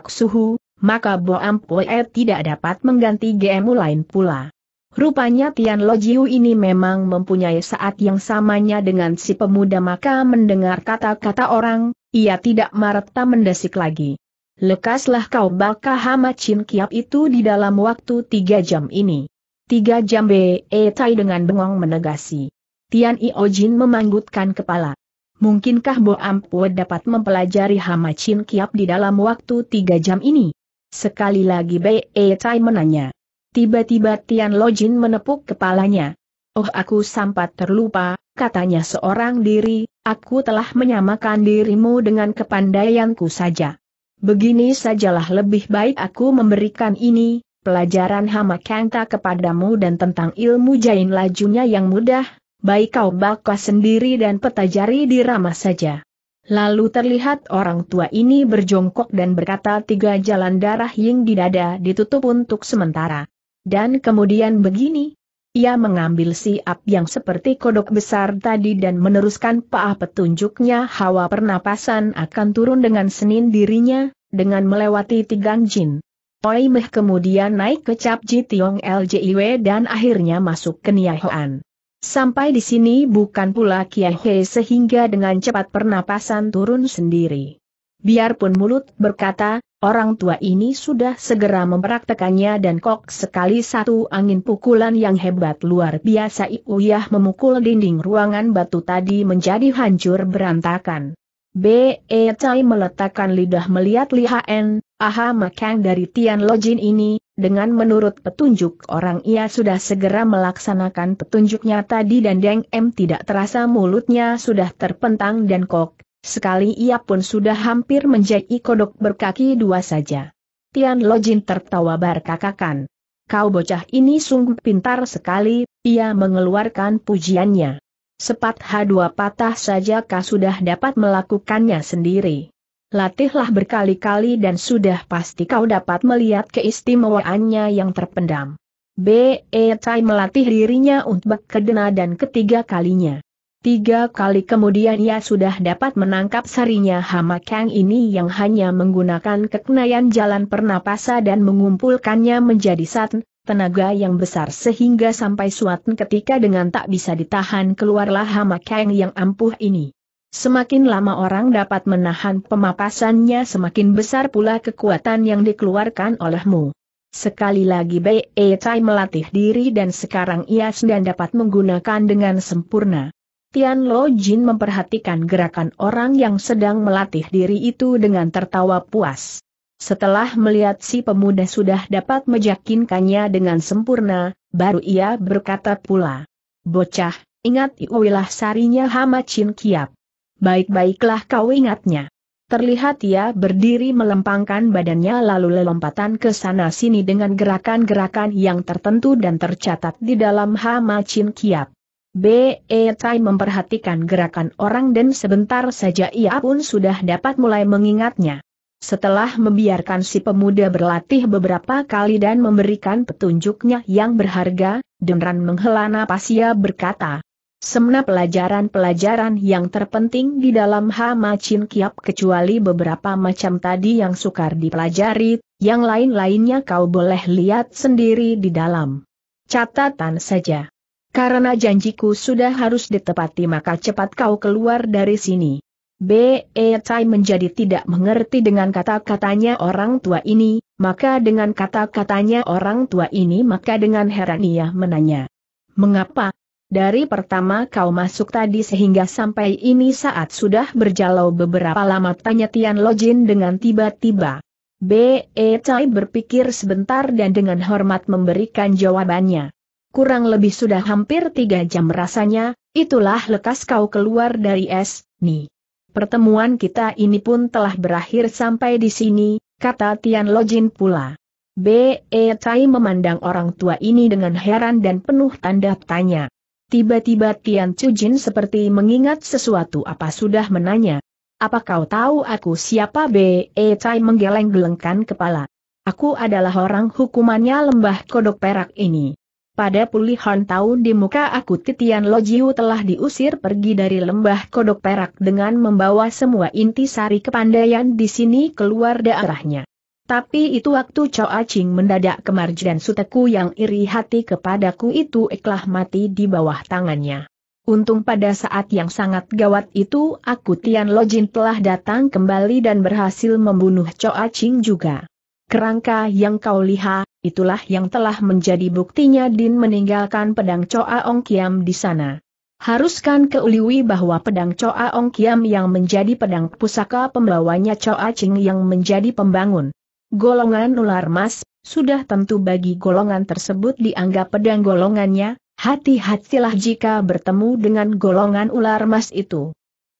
Suhu, maka Bo Ampu e eh, tidak dapat mengganti GMU lain pula. Rupanya Tian Lo Jiu ini memang mempunyai saat yang samanya dengan si pemuda maka mendengar kata-kata orang, ia tidak marta mendesik lagi lekaslah kau baka hama chin kiap itu di dalam waktu tiga jam ini. Tiga jam be eh, tai dengan bengong menegasi. Tian Io Jin memanggutkan kepala. Mungkinkah Bo Ampue dapat mempelajari hama chin kiap di dalam waktu tiga jam ini? Sekali lagi be eh, tai menanya. Tiba-tiba Tian Lo Jin menepuk kepalanya. Oh aku sampat terlupa, katanya seorang diri, aku telah menyamakan dirimu dengan kepandaianku saja. Begini sajalah lebih baik aku memberikan ini, pelajaran hama kangta kepadamu dan tentang ilmu jain lajunya yang mudah, baik kau bakwa sendiri dan petajari dirama saja. Lalu terlihat orang tua ini berjongkok dan berkata tiga jalan darah yang di dada ditutup untuk sementara. Dan kemudian begini, ia mengambil siap yang seperti kodok besar tadi dan meneruskan paah petunjuknya hawa pernapasan akan turun dengan senin dirinya, dengan melewati tiga jin. Oi Meh kemudian naik ke Cap Jitiong LJIW dan akhirnya masuk ke Niahoan. Sampai di sini bukan pula Kiai sehingga dengan cepat pernapasan turun sendiri. Biarpun mulut berkata, Orang tua ini sudah segera mempraktekannya dan kok sekali satu angin pukulan yang hebat luar biasa Iuyah memukul dinding ruangan batu tadi menjadi hancur berantakan. B.E. Chai meletakkan lidah melihat N. Aha Mekang dari Tian Lojin ini, dengan menurut petunjuk orang ia sudah segera melaksanakan petunjuknya tadi dan Deng M tidak terasa mulutnya sudah terpentang dan kok, Sekali ia pun sudah hampir menjadi kodok berkaki dua saja. Tian Lojin tertawa berkakakan. Kau bocah ini sungguh pintar sekali, ia mengeluarkan pujiannya. Sepat H2 patah saja kau sudah dapat melakukannya sendiri. Latihlah berkali-kali dan sudah pasti kau dapat melihat keistimewaannya yang terpendam. B.E. Tai melatih dirinya untuk kedena dan ketiga kalinya. Tiga kali kemudian ia sudah dapat menangkap sarinya hama Kang ini yang hanya menggunakan keknayan jalan pernapasa dan mengumpulkannya menjadi satu tenaga yang besar sehingga sampai suatu ketika dengan tak bisa ditahan keluarlah hama Kang yang ampuh ini. Semakin lama orang dapat menahan pemapasannya semakin besar pula kekuatan yang dikeluarkan olehmu. Sekali lagi Bei Chai melatih diri dan sekarang ia sedang dapat menggunakan dengan sempurna. Tian Lo Jin memperhatikan gerakan orang yang sedang melatih diri itu dengan tertawa puas. Setelah melihat si pemuda sudah dapat meyakinkannya dengan sempurna, baru ia berkata pula. Bocah, ingat iwilah sarinya Hama Chin Kiap. Baik-baiklah kau ingatnya. Terlihat ia berdiri melempangkan badannya lalu lelompatan ke sana sini dengan gerakan-gerakan yang tertentu dan tercatat di dalam Hama Chin Kiap. B. Tai memperhatikan gerakan orang dan sebentar saja ia pun sudah dapat mulai mengingatnya. Setelah membiarkan si pemuda berlatih beberapa kali dan memberikan petunjuknya yang berharga, Denran menghela napas ia berkata, Semna pelajaran-pelajaran yang terpenting di dalam Hama Chin Kiap kecuali beberapa macam tadi yang sukar dipelajari, yang lain-lainnya kau boleh lihat sendiri di dalam. Catatan saja. Karena janjiku sudah harus ditepati maka cepat kau keluar dari sini. B. E. Tai menjadi tidak mengerti dengan kata-katanya orang tua ini, maka dengan kata-katanya orang tua ini maka dengan heran ia menanya. Mengapa? Dari pertama kau masuk tadi sehingga sampai ini saat sudah berjalau beberapa lama tanya Tian Lojin dengan tiba-tiba. B. E. Tai berpikir sebentar dan dengan hormat memberikan jawabannya. Kurang lebih sudah hampir tiga jam rasanya, itulah lekas kau keluar dari es, nih. Pertemuan kita ini pun telah berakhir sampai di sini, kata Tian Lojin pula. B.E. Tai memandang orang tua ini dengan heran dan penuh tanda tanya. Tiba-tiba Tian Cujin seperti mengingat sesuatu apa sudah menanya. Apa kau tahu aku siapa B.E. Tai menggeleng-gelengkan kepala. Aku adalah orang hukumannya lembah kodok perak ini. Pada puluhan tahun di muka aku Titian Lojiu telah diusir pergi dari lembah kodok perak dengan membawa semua inti sari kepandaian di sini keluar daerahnya. Tapi itu waktu Cho Acing mendadak kemarji dan suteku yang iri hati kepadaku itu ikhlah mati di bawah tangannya. Untung pada saat yang sangat gawat itu aku Tian Lojin telah datang kembali dan berhasil membunuh Cho Acing juga. Kerangka yang kau lihat, itulah yang telah menjadi buktinya Din meninggalkan pedang Coa Ong Kiam di sana. Haruskan keuliwi bahwa pedang Coa Ong Kiam yang menjadi pedang pusaka pembawanya Coa Ching yang menjadi pembangun. Golongan ular mas, sudah tentu bagi golongan tersebut dianggap pedang golongannya, hati-hatilah jika bertemu dengan golongan ular mas itu.